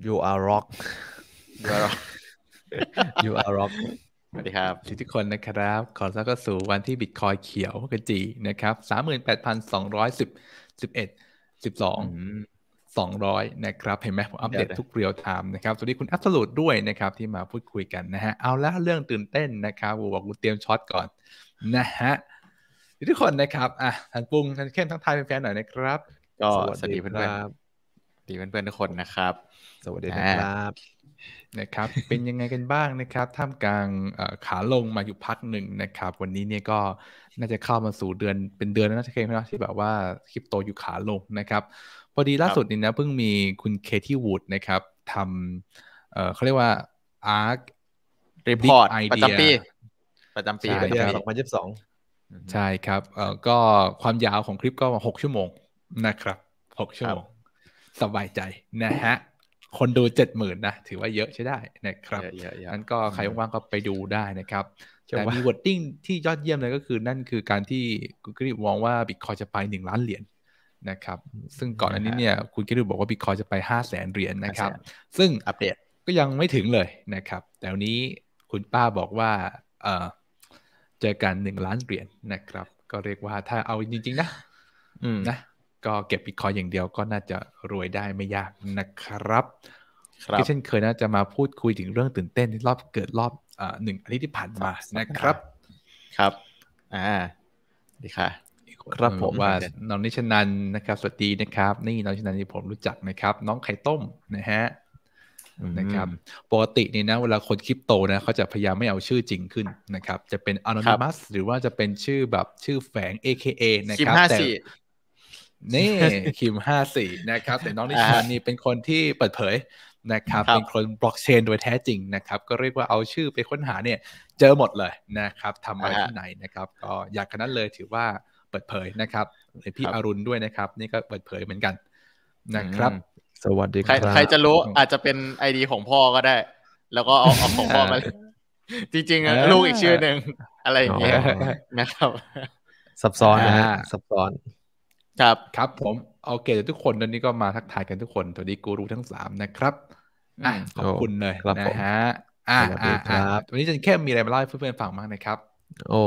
you are rock you are rock you are rock สวัสดีครับทุกทคนนะครับ ขอต้อนรับสู่วันที่บิตคอยเขียวกระจีนะครับสามหมื่นแปดพันสองร้อยสิบสิบเอ็ดสิบสองสองร้อยนะครับเห็นไหมผมอัปเดตทุกเรียลไทม์นะครับสวัสดีคุณอัพสรุดด้วยนะครับ ที่มาพูดคุยกันนะฮะเอาละเรื่องตื่นเต้นนะครับกูบอกกูเตรียมช็อตก่อนนะฮะทุกคนนะครับอ่ะท่านปุ้งท่านเข้มทั้งไทยเป็นแฟนหน่อยนะครับ ก็สวัสดีเพื่อนดีเพื่อนๆทุกคนนะครับ สวัสดีครับ นะครับ เป็นยังไงกันบ้างนะครับ ท่ามกลางขาลงมาอยู่พักหนึ่งนะครับ วันนี้เนี่ยก็น่าจะเข้ามาสู่เดือนเป็นเดือนแล้วนะเี่เคยนะที่แบบว่าคริปโตอยู่ขาลงนะครับ พอดีล่าสุดนี่นะเพิ่งมีคุณเคที่วูดนะครับทำเขาเรียกว่าอาร์ครีพอร์ตประจำปี ประจำปีประจำปีสองพันยี่สิบสอง ใช่ครับ ก็ความยาวของคลิปก็หกชั่วโมงนะครับ หกชั่วโมงสบายใจนะฮะคนดูเจ็ดหมื่นนะถือว่าเยอะใช่ได้นะครับนั้นก็ใครว่างก็ไปดูได้นะครับแต่มีวอรตดิ้งที่ยอดเยี่ยมเลยก็คือนั่นคือการที่คุณกริบมองว่าบิตคอยจะไปหนึ่งล้านเหรียญนะครับ ซึ่งก่อนอันนี้เนี่ย คุณกริบบอกว่าบิตคอยจะไปห้าแสนเหรียญนะครับ ซึ่งอัปเดตก็ยังไม่ถึงเลยนะครับแต่วันนี้คุณป้าบอกว่าเออเจอกันหนึ่งล้านเหรียญนะครับ ก็เรียกว่าถ้าเอาจริง ๆ นะนะก็เก็บบิตคอยอย่างเดียวก็น่าจะรวยได้ไม่ยากนะครับคที่เช่นเคยนะจะมาพูดคุยถึงเรื่องตื่นเต้นรอบเกิดรอบหนึ่งอาทิตย์ที่ผ่านมา นะครับ ครับ อ่าดีค่ะครับผมว่าน้องนิชนันนะครับ สวัสดีนะครับ นี่น้องนิชนันที่ผมรู้จักนะครับ น้องไข่ต้มนะฮะ นะครับ ปกตินี่นะเวลาคนคริปโตนะเขาจะพยายามไม่เอาชื่อจริงขึ้นนะครับ จะเป็น anonymous หรือว่าจะเป็นชื่อแบบชื่อแฝง AKA นะครับแต่นี่คิมห้าสี่นะครับ แต่น้องนิชานี่เป็นคนที่เปิดเผยนะครับเป็นคนบล็อกเชนโดยแท้จริงนะครับ ก็เรียกว่าเอาชื่อไปค้นหาเนี่ย เจอหมดเลยนะครับทำอะไรที่ไหนนะครับ ก็อยากขนาดเลยถือว่าเปิดเผยนะครับพี่อรุณด้วยนะครับ นี่ก็เปิดเผยเหมือนกันนะครับ สวัสดีครับใครจะรู้อาจจะเป็นไอดีของพ่อก็ได้ แล้วก็เอาเอาของพ่อมาจริง ๆ ลูกอีกชื่อหนึ่งอะไรอย่างเงี้ยนะครับซับซ้อนนะซับซ้อนครับครับผมโอเคเดี๋ยวทุกคนตอนนี้ก็มาทักทายกันทุกคนสวัสดีกูรูทั้งสามนะครับอขอบคุณเลยนะฮะ อ่าอ่าครับวันนี้จะแค่มีอะไรมาเล่าให้เพื่อนๆฟังมากนะครับ โอ้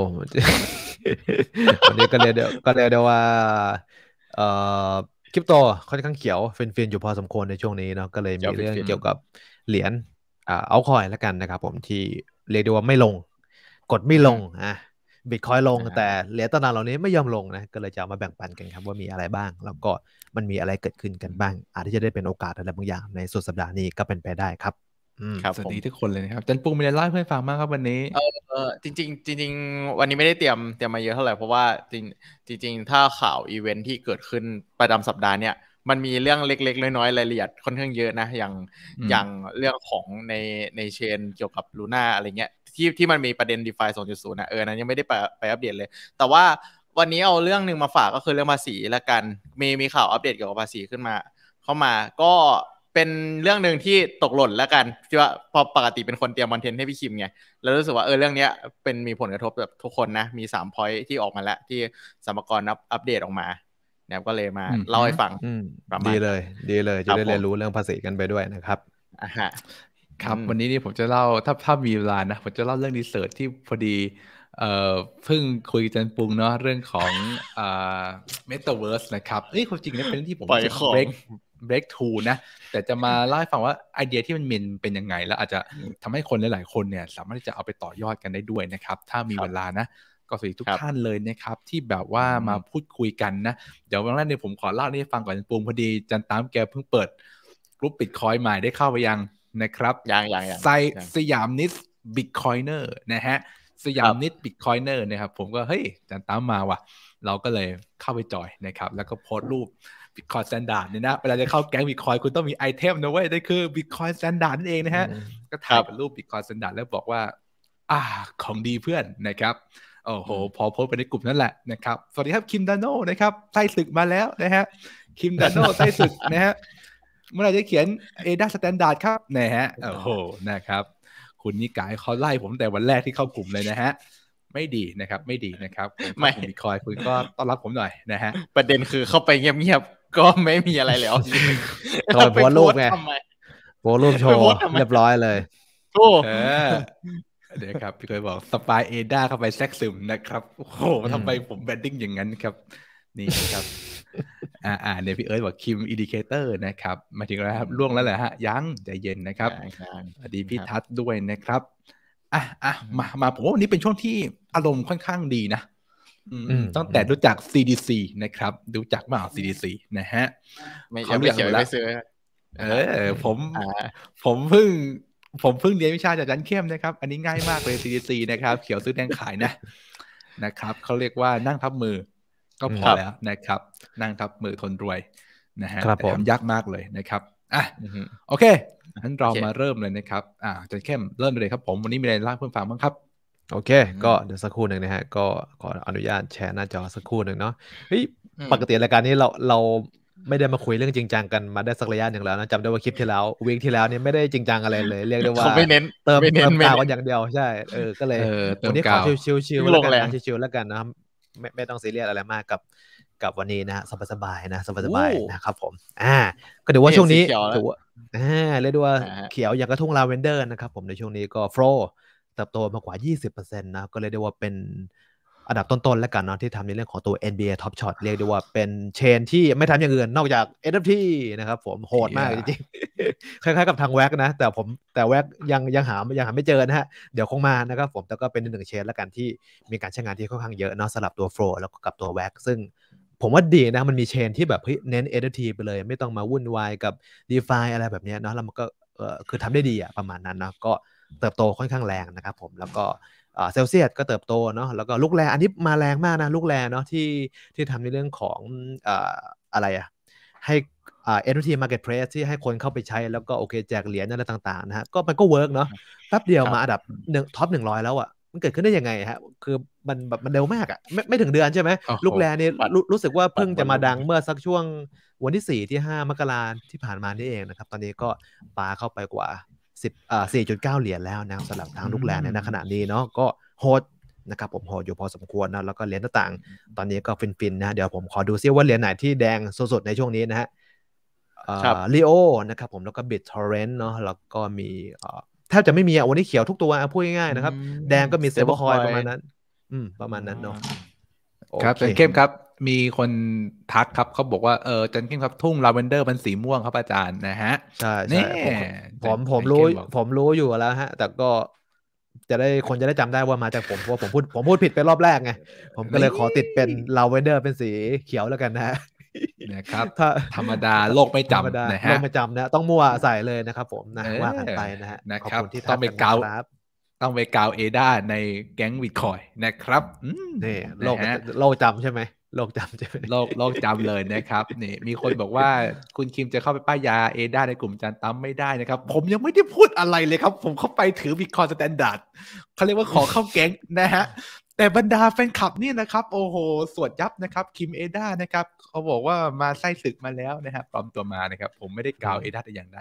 วันนี้ก็เดียกก็เลยเดาว่าเอ่อคริปโตค่อนข้างเขียวเฟินๆอยู่พอสมควรในช่วงนี้เนาะก็เลยมีเรื่องเกี่ยวกับเหรียญเอาคอยแล้วกันนะครับ ผมที่เรียกได้ว่าไม่ลง กดไม่ลงอ่ะบิตคอยลง แต่เหรียญตนานเหล่านี้ไม่ยอมลงนะก็เลยจะมาแบ่งปันกันครับ ว่ามีอะไรบ้างแล้วก็มันมีอะไรเกิดขึ้นกันบ้าง อาจจะได้เป็นโอกาสอะไรบางอย่าง ในสุดสัปดาห์นี้ก็เป็นไปได้ครับสวัสดีทุกคนเลยนะครับจันปุ้งมีอะไรเล่าเพื่อนฟังมากครับวันนี้เออจริงจริงจริงวันนี้ไม่ได้เตรียมเตรียมมาเยอะเท่าไหร่ เพราะว่าจริงจริงถ้าข่าวอีเวนท์ที่เกิดขึ้นประจำสัปดาห์เนี่ยมันมีเรื่องเล็กๆน้อยๆรายละเอียดค่อนข้างเยอะนะอย่างอย่างเรื่องของในในเชนเกี่ยวกับลูน่าอะไรเงี้ยที่ที่มันมีประเด็น d e f ด2.0นะเออนั้นยังไม่ได้ไปไปอัปเดตเลย แต่ว่าวันนี้เอาเรื่องหนึ่งมาฝากก็คือเรื่องภาษีละกันมีมีข่าวอัปเดตเกี่ยวกับภาษีขึ้นมาเข้ามาก็เป็นเรื่องหนึ่งที่ตกหล่นแล้วกันที่ว่าพอปกติเป็นคนเตรียมคอนเทนต์ให้พี่คิมไงแล้วรู้สึกว่าเออเรื่องนี้เป็นมีผลกระทบแบบทุกคนนะมี3ามพอยที่ออกมาแล้วที่สมกรอัปเดตออกมาเนี่ยก็เลยมาเล่าให้ฟังดีเลย ดีเลยจะได้เรียนรู้เรื่องภาษีกันไปด้วยนะครับครับ วันนี้นี่ผมจะเล่าถ้าถ้ามีเวลานะ ผมจะเล่าเรื่องดีเซิร์ทที่พอดีเพิ่งคุยกันปุงเนาะเรื่องของเมตาเวิร์สนะครับเอ้ยความจริงเนี่ยเป็นที่ผมจะเบรกเบรกทูนะแต่จะมาเล่าให้ฟังว่าไอเดีย ที่มันมินเป็นยังไงแล้วอาจจะทำให้คนหลาย ๆ คนเนี่ยสามารถที่จะเอาไปต่อยอดกันได้ด้วยนะครับถ้ามีเวลานะก็สวัสดีทุกท่านเลยนะครับที่แบบว่ามาพูดคุยกันนะเดี๋ยววันแรกเนี่ยผมขอเล่าให้ฟังก่อนปุงพอดีจันตามแกเพิ่งเปิดกลุ่มปิดคอยใหม่ได้เข้าไปยังนะครับยางยางไซสยามนิสบิตคอยเนอร์นะฮะสยามนิดบิตคอยเนอร์นะครับผมก็เฮ้ยจันตามมาว่ะ เราก็เลยเข้าไปจอยนะครับ แล้วก็โพสต์รูปบิตคอยสแตนดาร์ดเนี่ยนะเวลาจะเข้าแก๊งบิตคอย คุณต้องมีไอเทมนะเว้ยนั่นคือบิตคอยสแตนดาร์ดนั่นเองนะฮะก็ถ่ายเป็นรูปบิตคอยสแตนดาร์ดแล้วบอกว่า อ่าของดีเพื่อนนะครับโอ้โหพอโพสไปในกลุ่มนั่นแหละนะครับสวัสดีครับคิมดานโนนะครับไต้ศึกมาแล้วนะฮะคิมดานโนไต้ศึกนะฮะเมื่อไรจะเขียนเอดาสแตนดาร์ดครับนะฮะโอ้โหนะครับ คุณนิกายเขาไล่ผมแต่วันแรกที่เข้ากลุ่มเลยนะฮะ ไม่ดีนะครับ ไม่ดีนะครับไม่บิคอยคุณก็ต้อนรับผมหน่อยนะฮะ ประเด็นคือเข้าไปเงียบๆ ก็ไม่มีอะไรแล้วตอนโพสทูไงโพสรูปโชว์เรียบร้อยเลยโอ้เดี๋ยวครับพี่เคยบอกสปายเอด้าเข้าไปแซกซึมนะครับโอ้โหทำไมผมแบดดิ้งอย่างนั้นครับนี่ครับอ่าอ่าเนี่ยพี่เอิร์ธบอกคิมอินดิเคเตอร์นะครับมาถึงแล้วครับล่วงแล้วแหละฮะยังใจเย็นนะครับสวัสดีพี่ทัศด้วยนะครับอ่ะอ่ะมามาผมว่าวันนี้เป็นช่วงที่อารมณ์ค่อนข้างดีนะตั้งแต่รู้จัก CDC นะครับรู้จักมา CDC นะฮะ ไม่เขาเรียกไม่้วเออผม ผมเพิ่ง ผมเพิ่งเรียนวิชาจากจันเข้มนะครับ อันนี้ง่ายมากเลย CDC นะครับ เขียวซื้อแดงขายนะ นะครับเขาเรียกว่านั่งทับมือก็พอแล้วนะครับนั่งทับมือทนรวยนะฮะแต่ทำยากมากเลยนะครับอ่ะโอเคงั้นเรามาเริ่มเลยนะครับอ่าจะเข้มเริ่มเลยครับผมวันนี้มีอะไรล่าเพิ่มฟังบ้างครับ โอเค ก็เดี๋ยวสักครู่หนึ่งนะฮะ ก็ขออนุญาตแชร์หน้าจอสักครู่หนึ่งเนาะเฮ้ยปกติรายการนี้เราเราไม่ได้มาคุยเรื่องจริงจังกันมาได้สักระยะหนึ่งแล้วนะจำได้ว่าคลิปที่แล้ววีคที่แล้วเนี่ยไม่ได้จริงจังอะไรเลยเรียกได้ว่าไม่เน้น เติมเติมกาวกันอย่างเดียวใช่เออก็เลยวันนี้ขอชิวๆชิวๆแล้วกันชิวๆแล้วกันนะครับไม่ไม่ต้องซีเรียสอะไรมากกับ กับวันนี้นะสบายๆนะสบายๆนะครับผมอ่าก็เดี๋ยวว่าช่วงนี้ถือว่าอ่าเรียกด้ว่าเขียวอย่างกระทุ่งลาเวนเดอร์นะครับผมในช่วงนี้ก็โฟลเติบโตมากกว่า 20%นะก็เลยได้ว่าเป็นอันดับต้นๆ แล้วกันเนาะที่ทำในเรื่องของตัว NBA Top Shot เรียกได้ว่าเป็นเชน ที่ไม่ทำอย่างอื่นนอกจาก NFT นะครับ ผมโหดมากจริงๆ คล้ายๆ กับทางแว็กนะ แต่ผมแต่แว็กยังยังหายังหาไม่เจอนะฮะเดี๋ยวคงมานะครับผมแต่ก็เป็นหนึ่งเชนแล้วกันที่มีการใช้งานที่ค่อนข้างเยอะเนาะสลับตัวโฟล์แล้วก็กับตัวแว็กซึ่งผมว่าดีนะมันมีเชนที่แบบเน้น NFT ไปเลย ไม่ต้องมาวุ่นวายกับ DeFi อะไรแบบนี้เนาะแล้วมันก็คือทำได้ดีอะประมาณนั้นเนาะก็เติบโตค่อนข้างแรงนะครับผมแล้วก็เซลเซียสก็เติบโตเนาะแล้วก็ลูกแรอันนี้มาแรงมากนะ ลูกแรเนาะที่ที่ทำในเรื่องของอะไรอะให้เอ็นทีมาร์เก็ตเพรสที่ให้คนเข้าไปใช้แล้วก็โอเค แจกเหรียญอะไรต่าง ๆ นะฮะก็มันก็เวิร์กเนาะแป๊บเดียวมาอันดับหนึ่งท็อปหนึ่งร้อยแล้วอะมันเกิดขึ้นได้ยังไงฮะ คือมันแบบมันเร็วมากอะไม่ไม่ถึงเดือนใช่ไหม ลูกแรนี่รู้สึกว่าเพิ่งจะมาดังเมื่อสักช่วงวันที่สี่ที่ห้ามกราที่ผ่านมานี่เองนะครับตอนนี้ก็ปาเข้าไปกว่าสบเอ่าุดเก้าเหรียญแล้วนะสำหรับทางลูกแลนในนขณะนี้เนาะก็โหดนะครับผมโหดอยู่พอสมควรนะ แล้วก็เหรียญต่างๆตอนนี้ก็ฟิน ๆ นะ เดี๋ยวผมขอดูซิว่าเหรียญไหนที่แดงสดๆ ในช่วงนี้นะฮะลีโอนะครับผมแล้วก็บิตทอร์เรนต์เนาะแล้วก็มีแทบจะไม่มีอ่ะวันนี้เขียวทุกตัว พูดง่าย ๆ นะครับ แดงก็มีเซเบอร์คอยประมาณนั้น อืม ประมาณนั้นเนาะครับจันเข้มครับมีคนทักครับเขาบอกว่าเออจันเข้มครับทุ่งลาเวนเดอร์มันสีม่วงครับอาจารย์นะฮะ ใช่ใช่ผมผมรู้ ผมรู้อยู่แล้วฮะ แต่ก็ จะได้คนจะได้จำได้ว่ามาจากผมเพราะผมพูดผมพูดผิดไปรอบแรกไงผมก็เลยขอติดเป็นลาเวนเดอร์เป็นสีเขียวแล้วกันนะนะครับถ้าธรรมดาโลกไม่จำนะฮะโลกไม่จำนะต้องมั่วใส่เลยนะครับผมนะว่ากันไปนะฮะขอบคุณที่ต้องไปเกาต้องไปกาวเอดาในแก๊งวิดคอยนะครับนี่โลกโลกจำใช่ไหมโลกจำใช่ไหมโลกโลกจำเลยนะครับนี่มีคนบอกว่าคุณคิมจะเข้าไปป้ายยาเอดาในกลุ่มจานตั้มไม่ได้นะครับ ผมยังไม่ได้พูดอะไรเลยครับ ผมเข้าไปถือวิตคอยสแตนดาร์ดเขาเรียกว่าขอเข้าแก๊งนะฮะ แต่บรรดาแฟนคลับนี่นะครับ โอ้โหสวดยับนะครับ คิมเอดานะครับเขาบอกว่ามาไส้ศึกมาแล้วนะครับปลอมตัวมานะครับผมไม่ได้กล่าวเอดาแต่อย่างใด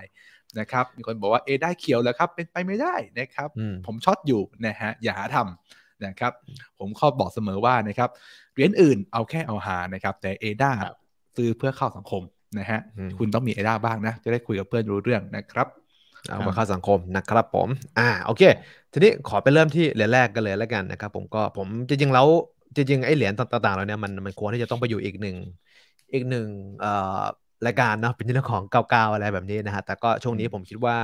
นะครับมีคนบอกว่าเอได้เขียวแล้วครับ เป็นไปไม่ได้นะครับ ผมช็อตอยู่นะฮะอย่าหาทำนะครับ ผมข้อบอกเสมอว่านะครับเหรียญอื่นเอาแค่เอาหานะครับ แต่เอด้าซื้อเพื่อเข้าสังคมนะฮะคุณต้องมีเอด้าบ้างนะ จะได้คุยกับเพื่อนรู้เรื่องนะครับเอามาเข้าสังคมนะครับผมอ่าโอเคทีนี้ขอไปเริ่มที่เหรียญแรกกันเลย แล้วกันนะครับ ผมก็ผมจริงๆแล้วจริงๆไอ้เหรียญต่างๆเราเนี่ยมันมันควรที่จะต้องไปอยู่อีกหนึ่งอีกหนึ่งเอ่อรายการเนาะ เป็นเรื่องของเก่าๆอะไรแบบนี้นะฮะแต่ก็ช่วงนี้ผมคิดว่า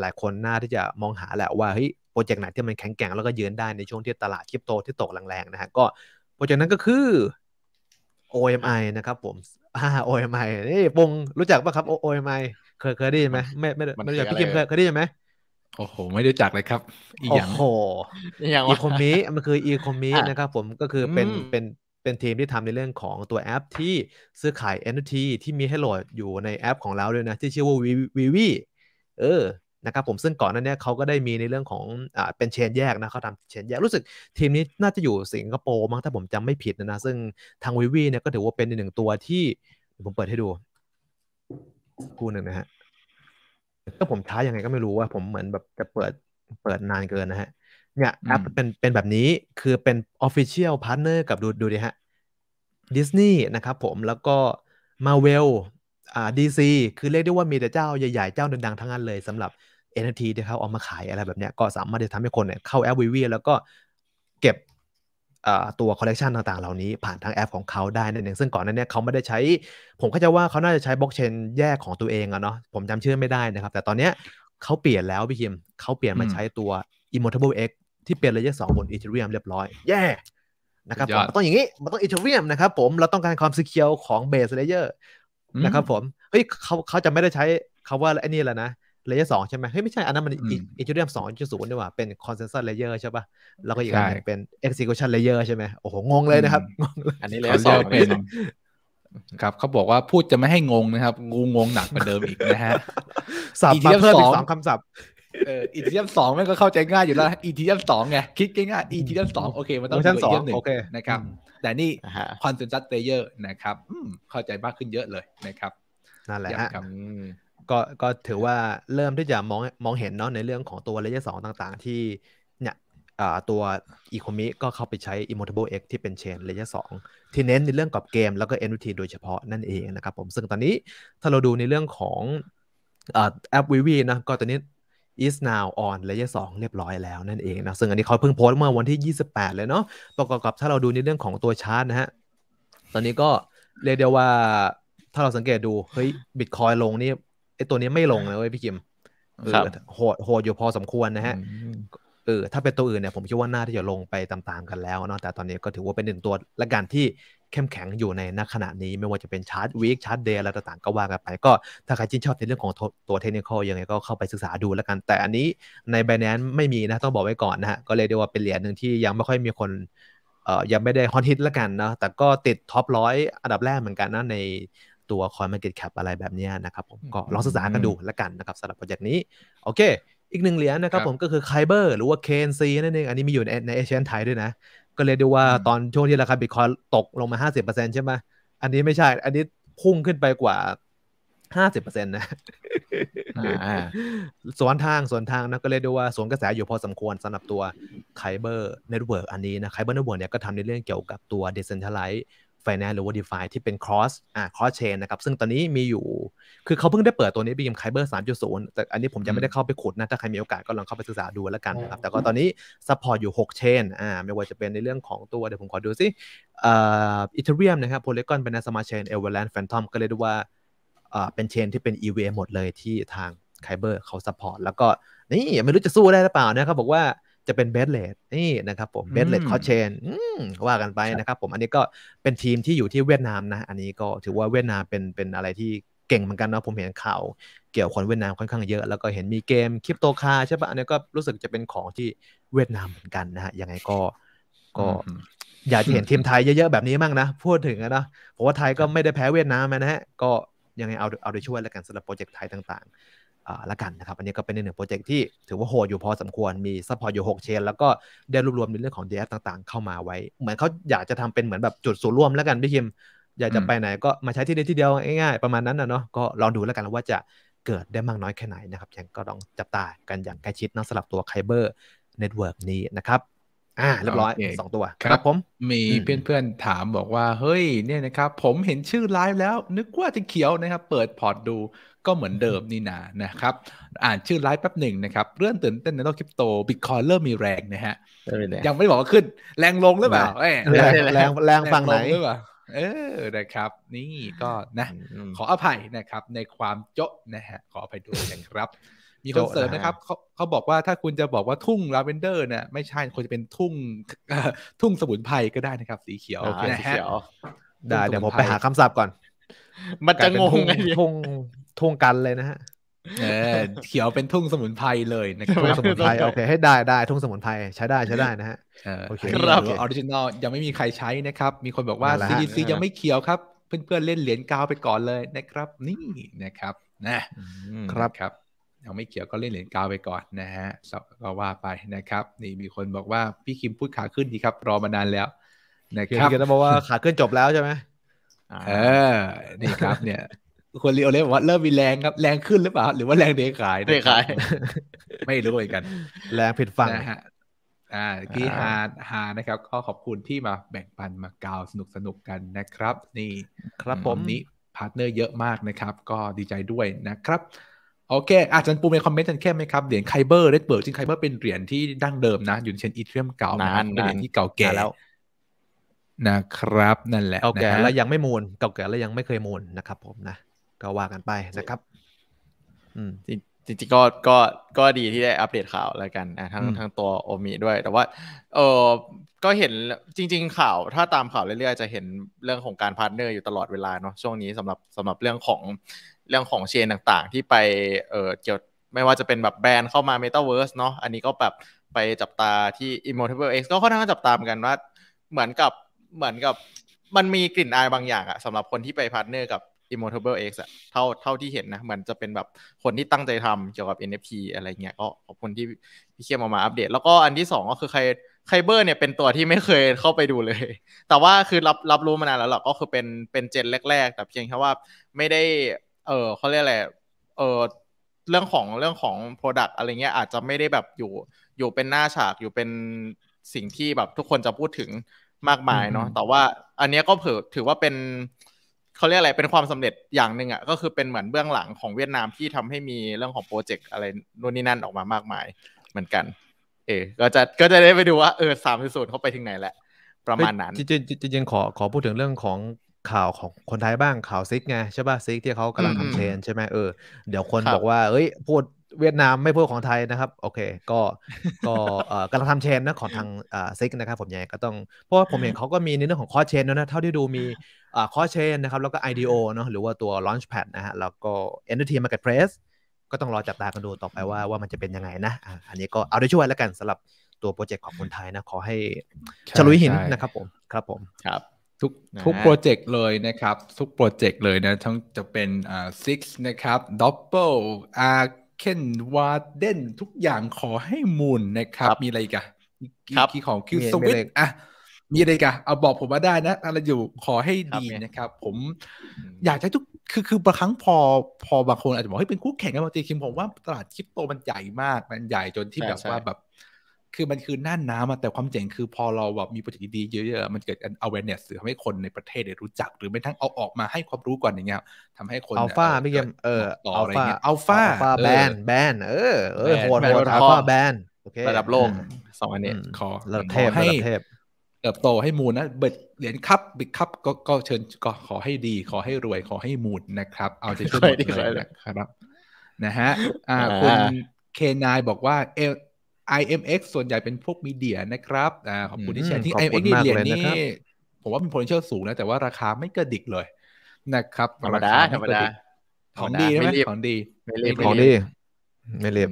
หลายคนน่าที่จะมองหาแหละว่าเฮ้ยโปรเจกต์ไหนที่มันแข็งแกร่งแล้วก็ยืนได้ในช่วงที่ตลาดคริปโตที่ตกแรงๆนะฮะก็ โปรเจกต์นั้นก็คือ OMI นะครับผมอ่า OMI นี่ปงรู้จักป่ะครับ OMI เคยเคยได้ยินไหมไม่ไม่ไม่รู้จักพี่กิมเคยเคยได้ยินไหมโอ้โห ไม่รู้จักเลยครับ อีหยังโอ้โหอีคอมมิมันคืออีคอมมินะครับผมก็คือเป็นเป็นเป็นทีมที่ทำในเรื่องของตัวแอปที่ซื้อขาย NFT ที่มีให้โหลดอยู่ในแอปของเราด้วยนะที่ชื่อว่าวีวีเออนะครับผมซึ่งก่อนนั้นเนี่ยเขาก็ได้มีในเรื่องของอ่าเป็นเชนแยกนะเขาทำเชนแยกรู้สึกทีมนี้น่าจะอยู่สิงคโปร์มั้งถ้าผมจำไม่ผิดนะนะ ซึ่งทางวีวีเนี่ยก็ถือว่าเป็นหนึ่งตัวที่ผมเปิดให้ดู คู่หนึ่งนะฮะก็ผมท้ายังไงก็ไม่รู้ว่าผมเหมือนแบบจะเปิดเปิดนานเกินนะฮะเนี่ยแอปเป็นเป็นแบบนี้คือเป็น Official Partner กับดู ดูดิฮะดิสนีย์นะครับผมแล้วก็มาเวลอ่าดีซีคือเรียกได้ว่ามีแต่เจ้า ใหญ่ ๆ เจ้าดังๆ ทั้งนั้นเลยสำหรับ NFT ที่เขาเอามาขายอะไรแบบเนี้ยก็สามารถจะทำให้คนเนี่ยเข้าแอปวีวีแล้วก็เก็บตัวคอลเลกชันต่างๆเหล่านี้ ผ่านทางแอปของเขาได้นั่นเองซึ่งก่อนนั้นเนี่ยเขาไม่ได้ใช้ผมก็จะว่าเขาน่าจะใช้บล็อกเชนแยกของตัวเองอะเนาะผมจำชื่อไม่ได้นะครับแต่ตอนเนี้ยเขาเปลี่ยนแล้วพี่คิมเขาเปลี่ยนมาใช้ตัว Immutable X ที่เป็นเลเยอร์สบนอีเทเรียมเรียบร้อยแย่นะครับผมต้องอย่างนี้ มันต้องอีเทเรียมนะครับผม เราต้องการความสกิลของเบสเลเยอร์นะครับผม เฮ้ยเขาเขาจะไม่ได้ใช้คาว่าไอ้นี่แหละนะเลเยอร์สองใช่ไหมเฮ้ย ไม่ใช่อันนั้นมันอีเทเรียมสองจุดศูนย์ดีกว่า เป็นคอนเซนเซอร์เลเยอร์ใช่ป่ะแล้วก็อีกอันเป็น execution layer ใช่ไหมโอ้โห งงเลยนะครับงงอันนี้เลเยอร์สองเป็นครับเขาบอกว่าพูดจะไม่ให้งงนะครับ งงงงหนักกว่าเดิมอีกนะฮะสับมาเพิ่มอีกสองคำศัพท์เอออีทีเอียมสองแม่งก็เข้าใจง่ายอยู่แล้ว อีทีเอียมสองไง คิดง่ายอีทีเอียมสองโอเค มันต้องเป็นอีทีเรียมหนึ่งนะครับ แต่นี่คอนเซนทรัสเตเยอร์นะครับเข้าใจมากขึ้นเยอะเลยนะครับ นั่นแหละฮะก็ก็ถือว่าเริ่มที่จะมองมองเห็นเนาะในเรื่องของตัวเลเยอร์สองต่างๆ ที่เนี่ยตัวอีโคมิก็เข้าไปใช้ Immutable X ที่เป็นเชนเลเยอร์สองที่เน้นในเรื่องกับเกมแล้วก็ NFT โดยเฉพาะนั่นเองนะครับผมซึ่งตอนนี้ถ้าเราดูในเรื่องของแอปวีวีนะก็ตอนนี้ is now on layer 2เรียบร้อยแล้วนั่นเองนะซึ่งอันนี้เขาเพิ่งโพสต์เมื่อวันที่ 28 เลยเนาะประกอบกับถ้าเราดูในเรื่องของตัวชาร์ตนะฮะ ตอนนี้ก็เรียกได้ว่าถ้าเราสังเกตดูเฮ้ยบิตคอยลงนี่ไอตัวนี้ไม่ลงเลยพี่กิมโหดโหดอยู่พอสมควรนะฮะเออถ้าเป็นตัวอื่นเนี่ย ผมคิดว่าน่าที่จะลงไปตามๆกันแล้วเนาะแต่ตอนนี้ก็ถือว่าเป็นหนึ่งตัวละกันที่เข้มแข็งอยู่ในณขณะนี้ไม่ว่าจะเป็นชาร์ตวีคชาร์ตเดย์อะไรต่างๆก็ว่ากันไปก็ถ้าใครชื่นชอบในเรื่องของตัวเทคนิคอยังไงก็เข้าไปศึกษาดูแล้วกัน แต่อันนี้ใน b บแอนด์ไม่มีนะต้องบอกไว้ก่อนนะฮะก็เลยเรียกว่าเป็นเหรียญหนึ่งที่ยังไม่ค่อยมีคนเอ่อยังไม่ได้ฮอตฮิตละกันเนาะแต่ก็ติดท็อปร้อยอันดับแรกเหมือนกันนะในตัวคอยมาเก็ตแคปอะไรแบบนี้นะครับผมก็ลองศึกษากันดูละกันนะครับสำหรับโปรเจกต์นี้โอเคอีกหนึ่งเหรียญนะครับผมก็คือไคเบอร์หรือว่าเคนซีนั่นเองอันนี้มีอยู่ในในเอเชียนไทยด้วยนะ ก็เลยดูว่าตอนช่วงที่ราคาบิตคอยตกลงมาห้าสิบเปอร์ซ็นใช่ไหมอันนี้ไม่ใช่ อันนี้พุ่งขึ้นไปกว่าห้าสิบเปอร์เซ็นต์นะสวนทางสวนทางนะ ก็เลยดูว่าสวนกระแสอยู่พอสมควรสำหรับตัวไคเบอร์เน็ตเวิร์กอันนี้นะไคเบอร์เน็ตเวิร์กเนี่ยก็ทำในเรื่องเกี่ยวกับตัวเดสเซนท a ลไ z Finance หรือว่า DeFi ที่เป็น cross อ่า cross chain นะครับ ซึ่งตอนนี้มีอยู่คือเขาเพิ่งได้เปิดตัวนี้บีมไคเบอร์สามจุดศูนย์แต่อันนี้ผมยังไม่ได้เข้าไปขุดนะ ถ้าใครมีโอกาสก็ลองเข้าไปศึกษาดูแล้วกันนะครับ แต่ก็ตอนนี้ support อยู่ 6 chain อ่าไม่ว่าจะเป็นในเรื่องของตัวเดี๋ยวผมขอดูซิ อ่าอีเทเรียมนะครับโพลีกอนเป็นสมา c h a เอเวอร์แลนด์แฟนทอมก็เลยดูว่า อ่าเป็นเชนที่เป็น EVM หมดเลยที่ทางไคเบอร์เขา support แล้วก็นี่ไม่รู้จะสู้ได้หรือเปล่านะครับบอกว่าจะเป็นเบสเลดนี่นะครับผมเบสเลดคอเชนว่ากันไปนะครับผม อันนี้ก็เป็นทีมที่อยู่ที่เวียดนามนะ อันนี้ก็ถือว่าเวียดนามเป็นเป็นอะไรที่เก่งเหมือนกันนะผมเห็นข่าวเกี่ยวคนเวียดนามค่อนข้างเยอะ แล้วก็เห็นมีเกมคริปโตคาใช่ปะอันนี้ก็รู้สึกจะเป็นของที่เวียดนามเหมือนกันนะฮะยังไงก็ก็อยากจะเห็นทีมไทยเยอะๆแบบนี้มั่งนะ พูดถึงนะเพราะว่าไทยก็ไม่ได้แพ้เวียดนามนะฮะ ก็ยังไงเอาเอาไปช่วยแล้วกันสำหรับโปรเจกต์ไทยต่างละกันนะครับอันนี้ก็เป็นหนึ่งโปรเจกต์ที่ถือว่าโหดอยู่พอสมควรมี ซัพพอร์ตอยู่ 6 เชนแล้วก็ได้รวบรวมในเรื่องของ DF ต่างๆ เข้ามาไว้ เหมือนเขาอยากจะทำเป็นเหมือนแบบจุดศูนย์รวมแล้วกัน พี่คิมอยากจะไปไหนก็มาใช้ที่นี่ที่เดียวง่ายๆ ประมาณนั้นนะเนาะก็ลองดูแล้วกันว่าจะเกิดได้มากน้อยแค่ไหนนะครับยังก็ต้องจับตากันอย่างใกล้ชิดนะสลับตัวไคเบอร์เน็ตเวิร์กนี้นะครับอ่าเรียบร้อยสองตัวครับผมมีเพื่อนๆถามบอกว่าเฮ้ยเนี่ยนะครับผมเห็นชื่อไลฟ์แล้วนึกว่าจะเขียวนะครับ เปิดพอร์ตดูก็เหมือนเดิมนี่นานะครับ อ่านชื่อไลฟ์แป๊บหนึ่งนะครับ เรื่องตื่นเต้นในโลกคริปโต บิตคอยเริ่มมีแรงนะฮะ ยังไม่บอกว่าขึ้น แรงลงหรือเปล่า แรงแรงฟงังไหนหรือเปล่า เออ นะครับ นี่ก็นะ ขออภัยนะครับ ในความโจ๊ะนะฮะ ขออภัยด้วยนะครับ มีคนเสิร์ตนะครับเขาเขาบอกว่าถ้าคุณจะบอกว่าทุ่งลาเวนเดอร์น่ะไม่ใช่ควรจะเป็นทุ่ง ทุ่งสมุนไพรก็ได้นะครับ สีเขียวนะฮะได้ เดี๋ยวผมไปหาคำศัพท์ก่อน มันจะงงไงทุ่งทุ่งกันเลยนะฮะเออเขียวเป็นทุ่งสมุนไพรเลยนะครับทุ่งสมุนไพรโอเค ให้ได้ได้ทุ่งสมุนไพรใช้ได้ใช้ได้นะฮะโอเคครับออริจินอลยังไม่มีใครใช้นะครับ มีคนบอกว่า CDC ยังไม่เขียวครับ เพื่อนเพื่อนเล่นเหรียญกาวไปก่อนเลยนะครับ นี่นะครับ นะครับครับ ยังไม่เขียวก็เล่นเหรียญกาวไปก่อนนะฮะก็ว่าไปนะครับ นี่มีคนบอกว่าพี่คิมพูดขาขึ้นดีครับ รอมานานแล้วนะครับเขจะบอกว่าขาขึ้นจบแล้วใช่ไหมเออนี่ครับเนี่ยคนรีโอเล่บอกว่าเริ่มมีแรงครับแรงขึ้นหรือเปล่า หรือว่าแรงเดขายเดขาย ไม่รู้เหมือนกัน แรงผิดฟังนะฮะ อ่ากี้ฮาฮานะครับก็ขอบคุณที่มาแบ่งปันมากาวสนุกสนุกกันนะครับ นี่ครับผมนี้พาร์ทเนอร์เยอะมากนะครับ ก็ดีใจด้วยนะครับ โอเค อาจารย์ปูมีคอมเมนต์กันแค่ไหมครับเหรียญไคเบอร์เรดเบิร์กจริงไคเบอร์เป็นเหรียญที่ดั้งเดิมนะอยู่เช่นอีเทรียมเก่านะเป็นเหรียญที่เก่าแก่แล้วนะ ครับ นั่นแหละเก่าแก่แล้วยังไม่มูลเก่าแก่แล้วยังไม่เคยมูลนะครับ ผมนะก็ว่ากันไปนะครับ อืมจริงๆก็ก็ก็ดีที่ได้อัปเดตข่าวแล้วกันะทั้งทั้งตัวโอมิด้วย แต่ว่าเออก็เห็นจริงๆ ข่าว ถ้าตามข่าวเรื่อยๆ จะเห็นเรื่องของการพาร์ทเนอร์อยู่ตลอดเวลาเนาะช่วงนี้สำหรับสำหรับเรื่องของเรื่องของเชนต่างๆ ที่ไปเออเกี่ยว ไม่ว่าจะเป็นแบบแบรนด์เข้ามา m e t a วิร์สเนาะอันนี้ก็แบบไปจับตาที่ Immortal X ก็ค่อนข้างจับตามกันว่าเหมือนกับเหมือนกับ มันมีกลิ่นอายบางอย่างอะสำหรับคนที่ไปพาร์ทเนอร์กับ Immortable X อะเท่าเท่าที่เห็นนะ เหมือนจะเป็นแบบคนที่ตั้งใจทำเกี่ยวกับ NFT อะไรเงี้ยก็ขอบคุณที่พี่เข้มมามาอัปเดต แล้วก็อันที่สองก็คือ ใครไคเบอร์เนี่ยเป็นตัวที่ไม่เคยเข้าไปดูเลย แต่ว่าคือรับรับรู้มานานแล้วหรอกก็คือเป็นเป็นเจนแรกๆ แต่เพียงแค่ว่าไม่ได้เออเขาเรียกอะไรเออเรื่องของเรื่องของ Product อะไรเงี้ยอาจจะไม่ได้แบบอยู่อยู่เป็นหน้าฉากอยู่เป็นสิ่งที่แบบทุกคนจะพูดถึงมากมายเนาะแต่ว่าอันนี้ก็ถือถือว่าเป็นเขาเรียกอะไรเป็นความสำเร็จอย่างหนึ่งอ่ะก็คือเป็นเหมือนเบื้องหลังของเวียดนามที่ทำให้มีเรื่องของโปรเจกต์อะไรนู่นนี่นั่นออกมามากมายเหมือนกัน เออก็จะก็จะได้ไปดูว่าเออสามสูตรเขาไปถึงไหนแหละประมาณนั้นจริงจริงขอขอพูดถึงเรื่องของข่าวของคนไทยบ้างข่าวซิกไงใช่ป่ะซิกที่เขากำลังทำเทรนใช่ไหมเออเดี๋ยวคนบอกว่าเอ้ยพูดเวียดนามไม่พูดของไทยนะครับ โอเค ก็ก็กำลังทำเชนนะของทางซิกนะครับ ผมใหญ่ก็ต้อง เพราะผมเห็นเขาก็มีในเรื่องของคอร์เชนนะ เท่าที่ดูมีคอร์เชนนะครับ แล้วก็ IDO เนาะหรือว่าตัว Launchpad นะฮะแล้วก็ Entity Marketplace ก็ต้องรอจับตากันดูต่อไปว่าว่ามันจะเป็นยังไงนะอันนี้ก็เอาได้ช่วยแล้วกันสำหรับตัวโปรเจกต์ของคนไทยนะขอให้ฉลุยหินนะครับผมครับผมครับทุกทุกโปรเจกต์เลยนะครับทุกโปรเจกต์เลยนะทั้งจะเป็นอ่า six นะครับ double arc เคนวาเดนทุกอย่างขอให้มูลนะครับมีอะไรกันกี่ของคิวสวิตอ่ะ มีอะไรกันเอาบอกผมว่าได้นะอะไรอยู่ขอให้ดีนะครับ ผมอยากให้ทุกคือคือบางครั้งพอพอบางคนอาจจะบอกให้เป็นคู่แข่งกันบาทีคิมผมว่าตลาดคริปโตมันใหญ่มากมันใหญ่จนที่แบบว่าแบบคือมันคือน่านน้ำแต่ความเจ๋งคือพอเราแบบมีโปรเจกต์ดีๆเยอะๆ มันเกิด awareness ทำให้คนในประเทศได้รู้จักหรือไม่ทั้งเอาออกมาให้ความรู้ก่อนอย่างเงี้ยทำให้คนอัลฟาไม่เกมเอออัลฟาอัลฟาแบนแบนเออ เออโหดโหดอัลฟาแบนระดับโลกสองอันนี้ขอระดับเทพระดับเทพเติบโตให้มูลนะ เบิดเหรียญคับบิดคับก็ก็เชิญก็ขอให้ดี ขอให้รวยขอให้มูลนะครับ เอาใจช่วยหมดเลยนะครับ นะฮะคุณเคนายบอกว่าเอ IMX ส่วนใหญ่เป็นพวกมีเดียนะครับ อ่า ขอบคุณที่แชร์ที่ IMX มีเหรียญนี่ ผมว่าเป็น potential สูงนะ แต่ว่าราคาไม่กระดิกเลยนะครับธรรมดา ธรรมดา ของดีใช่ไหมของดี ไม่เลของดีไม่เล็บ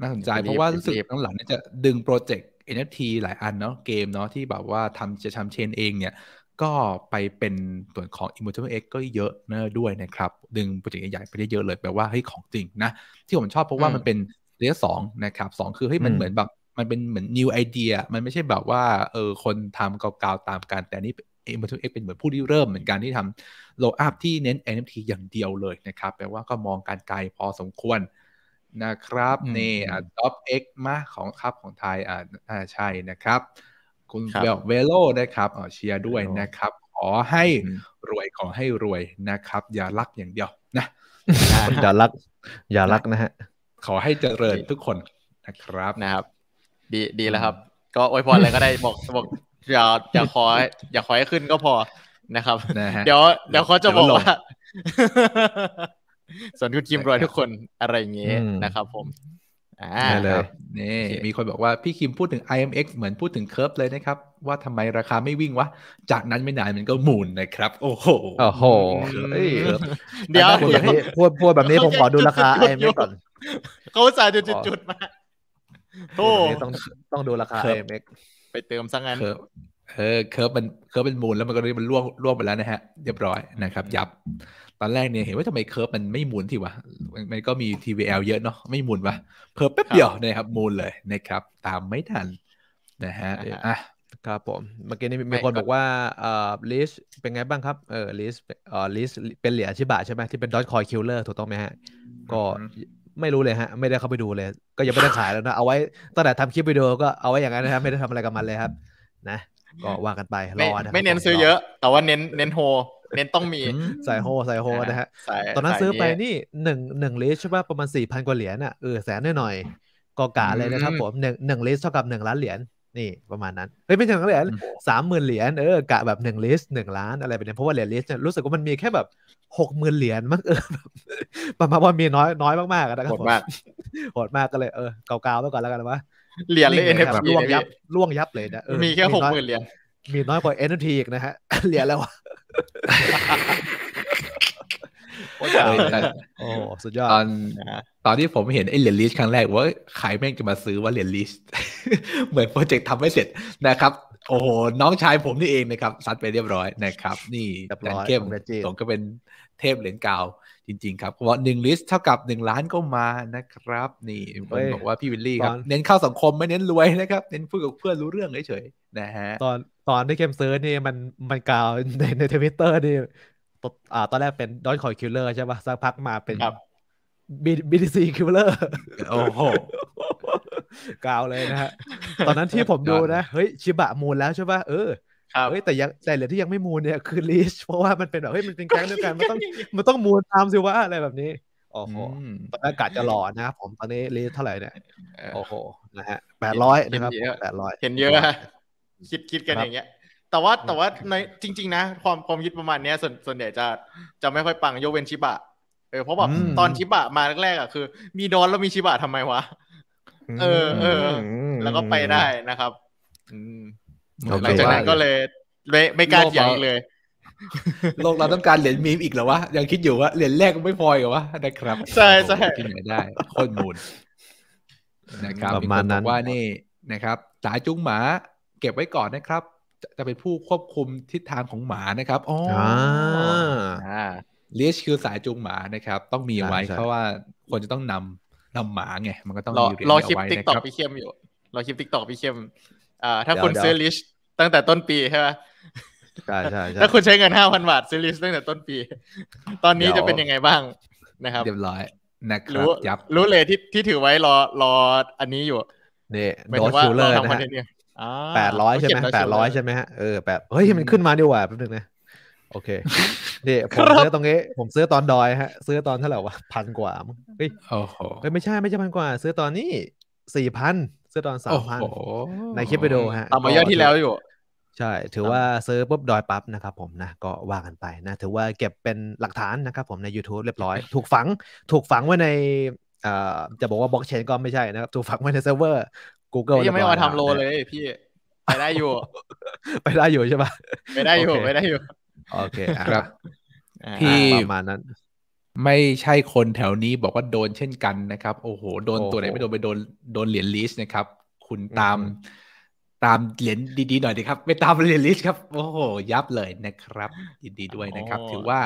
น่าสนใจเพราะว่ารู้สึกหลังๆนี่จะดึงโปรเจกต์ NFT หลายอันเนาะ เกมเนาะที่แบบว่าทำจะทำเชนเองเนี่ย ก็ไปเป็นส่วนของ Immortal X ก็เยอะเนอะด้วยนะครับ ดึงโปรเจกต์ใหญ่ๆไปได้เยอะเลยแปลว่าเฮ้ยของจริงนะ ที่ผมชอบเพราะว่ามันเป็นเลเยอร์สองนะครับสองคือเฮ้ยมันเหมือนแบบมันเป็นเหมือน new idea มันไม่ใช่แบบว่าเออคนทำเก่าๆตามกัน แต่นี่เอ็มทูเอ็กเป็นเหมือนผู้ที่เริ่มเหมือนกันที่ทำโลอัพที่เน้น NFT อย่างเดียวเลยนะครับแปลว่าก็มองการไกลพอสมควรนะครับนี่ย็อปเอ็กมาของครับของไทยอ่าน่าใช่นะครับ คุณเวโลนะครับเชียร์ด้วยนะครับ ขอให้ รวยขอให้รวยนะครับ อย่ารักอย่างเดียวนะอย่ารักอย่ารักนะฮะขอให้เจริญทุกคนนะครับนะครับดีดีแล้วครับ ก็อวยพรอะไรก็ได้บอกบอกอย่าอย่าขออย่าขอให้ขึ้นก็พอนะครับ เดี๋ยวเดี๋ยวเขาจะบอกว่าส่วนคุณคิมรวยทุกคนอะไรอย่างเงี้ยนะครับ ผมอ่าเลยนี่ มีคนบอกว่าพี่คิมพูดถึง IMX เหมือนพูดถึงเคิร์ฟเลยนะครับ ว่าทำไมราคาไม่วิ่งวะจากนั้นไม่นานมันก็หมุนนะครับ โอ้โหโอ้โหเดี๋ยวพูดแบบนี้พูดแบบนี้ผมขอดูราคา IMX ก่อนเขาจุ่ดจุดๆมาโธ่ต้องต้องดูราคาเอ็มกไปเติมซะงั้นเออเคิร์ฟมันเคิร์ฟเป็นมูลแล้วมันก็เลยมันร่วงร่วงไปแล้วนะฮะ เรียบร้อยนะครับ ยับ ตอนแรกเนี่ย เห็นว่าทำไมเคิร์ฟมันไม่มูลที่วะมันก็มี TVL เยอะเนาะไม่มูลวะเพิ่มแป๊บเดียวนะครับมูลเลยนะครับ ตามไม่ทันนะฮะ อ่ะครับผมเมื่อกี้นี้มีคนบอกว่าเอ่อลิสเป็นไงบ้างครับเออลิสเอ่อลิสเป็นเหรียญชิบะใช่ไหมที่เป็นดอทคอยคิลเลอร์ถูกต้องไหมฮะก็ไม่รู้เลยฮะไม่ได้เข้าไปดูเลย ก็ยังไม่ได้ขายแล้วนะเอาไว้ตั้งแต่ทำคลิปวิดีโอก็เอาไว้อย่างนั้นนะครับไม่ได้ทำอะไรกับมันเลยครับ นะ ก็ว่ากันไปรอนะไม่เน้นซื้อเยอะ แต่ว่าเน้นเน้นโฮเน้นต้องมีใส่โฮใส่โฮนะฮะ ตอนนั้นซื้อไปนี่หนึ่งหนึ่งลิใช่ป่ะประมาณสี่พันกว่าเหรียญอ่ะเออแสนหน่อยนกอกาเลยนะครับผมหนึ่งหนึ่งลิชเท่ากับหนึ่งล้านเหรียญนี่ ประมาณนั้นเฮ้ยไม่ถึงเหรียญสามหมื่นเหรียญเออกะแบบหนึ่งลิสต์หนึ่งล้าน อะไรแบบนี้เพราะว่าเหรียญลิสต์รู้สึกว่ามันมีแค่แบบหกหมื่นเหรียญมั้งเออประมาณว่ามีน้อยน้อยมากๆนะครับโหดมาก โหดมากก็เลยเออเกาๆไปก่อนแล้วกันว่าเหรียญเลยเอฟล่วงยับล่วงยับเลยนะ มีแค่หกหมื่นเหรียญมีน้อยกว่าเอ็นทีอีกนะฮะเหรียญแล้วโอ้ สุดยอดตอนตอนที่ผมเห็นไอ้เหรียญลิสครั้งแรกว่าขายแม่งจะมาซื้อว่าเหรียญลิสเหมือนโปรเจกต์ทำไม่เสร็จนะครับโอ้โห น้องชายผมนี่เองนะครับซัดไปเรียบร้อยนะครับ นี่จันเข้มสงก็เป็นเทพเหรียญเก่า จริง ๆ ครับเพราะหนึ่งลิสต์เท่ากับหนึ่งล้านก็มานะครับ นี่คนบอกว่าพี่วิลลี่ครับ เน้นเข้าสังคม ไม่เน้นรวยนะครับเน้นพูดกับเพื่อนรู้เรื่องเฉยๆนะฮะตอนตอนที่เ้มเซิร์ชนี่มันมันก่าวในในทวิตเตอร์นี่อ่าตอนแรกเป็นดอนคอยคิลเลอร์ใช่ป่ะ สักพักมาเป็นบีบีดีซีคิลเลอร์โอ้โหกาวเลยนะฮะตอนนั้นที่ผมดูนะ เฮ้ยชิบะมูนแล้วใช่ป่ะเออเฮ้ยแต่ยังแต่เหลือที่ยังไม่มูนเนี่ยคือลีชเพราะว่ามันเป็นแบบเฮ้ยมันเป็นแก๊งเดียวกันมันต้องมันต้องมูนตามสิว่าอะไรแบบนี้ โอ้โหตอนอากาศจะหล่อนะผมตอนนี้ลีชเท่าไหร่เนี่ย โอ้โหนะฮะแปดร้อยนะครับแปดร้อยเห็นเยอะคิดคิดกันอย่างเงี้ยแต่ว่าแต่ว่าในจริงๆนะ ความความยึดประมาณนี้ส่วนส่วนใหญ่จะจะไม่ค่อยปัง ยกเว้นชิบะเออเพราะแบบตอนชิบะมาแรกๆอ่ะคือมีดอนแล้วมีชิบะทำไมวะ เออเออแล้วก็ไปได้นะครับหลังจากนั้นก็เลย ไม่ไม่กล้าเถียงเลยโลกเราต้องการเหรียญมีมอีกเหรอวะ ยังคิดอยู่ว่าเหรียญแรกไม่พอเหรอวะนะครับใช่ใช่กินไม่ได้คนบมูล นะครับประมาณนั้นว่านี่นะครับสายจุ้งหมาเก็บไว้ก่อนนะครับจะเป็นผู้ควบคุมทิศทางของหมานะครับอ๋อ่เลชคือสายจูงหมานะครับ ต้องมีไว้ เพราะว่าควรจะต้องนำนำหมาไงมันก็ต้องมีรอคลิปติ๊กต็อกพี่เข้มอยู่รอคลิปติ๊กต็อกพี่เข้มอ่าถ้าคุณซื้อลิชตั้งแต่ต้นปีใช่ไหมใช่ใช่ถ้าคุณใช้เงินห้าพันบาทซื้อลิชตั้งแต่ต้นปี ตอนนี้จะเป็นยังไงบ้างนะครับเรียบร้อย นะครับรู้รู้เลยที่ที่ถือไว้รอรออันนี้อยู่เนี่ยโดนชูเลอร์นะฮะแปดร้อยใช่ไหมแปดร้อยใช่ไหมฮะเออแปดเฮ้ย มันขึ้นมาดีกว่าแป๊บนึงนะโอเคเี่ผมซื้อตรงนี้ ผมซื้อตอนดอยฮะ ซื้อตอนเท่าไหร่วะพันกว่าเฮ้ยโอ้โหไม่ใช่ไม่ใช่พันกว่า ซื้อตอนนี้สี่พันซื้อตอนสามพันในคลิปไปดูฮะตามมายอดที่แล้วอยู่ ใช่ ถือว่าซื้อปุ๊บดอยปั๊บนะครับผมนะ ก็ว่ากันไปนะ ถือว่าเก็บเป็นหลักฐานนะครับผมใน YouTube เรียบร้อย ถูกฝัง ถูกฝังไว้ในจะบอกว่าบล็อกเชนก็ไม่ใช่นะครับถูกฝังไว้ในเซิร์ฟเวอร์ Google ยังไม่มาทำโลเลย พี่ไปได้อยู่ ไปได้อยู่ใช่ไหมไปได้อยู่ไปได้อยู่โอเคครับที่ประมาณนั้น ไม่ใช่คนแถวนี้บอกว่าโดนเช่นกันนะครับ โอ้โห โดนตัวไหนไม่โดนไปโดนโดนเหรียญลิสนะครับ คุณตามตามเหรียญดีๆหน่อยดีครับไปตามเหรียญลิสครับโอ้โหยับเลยนะครับยินดีด้วยนะครับ ถือว่า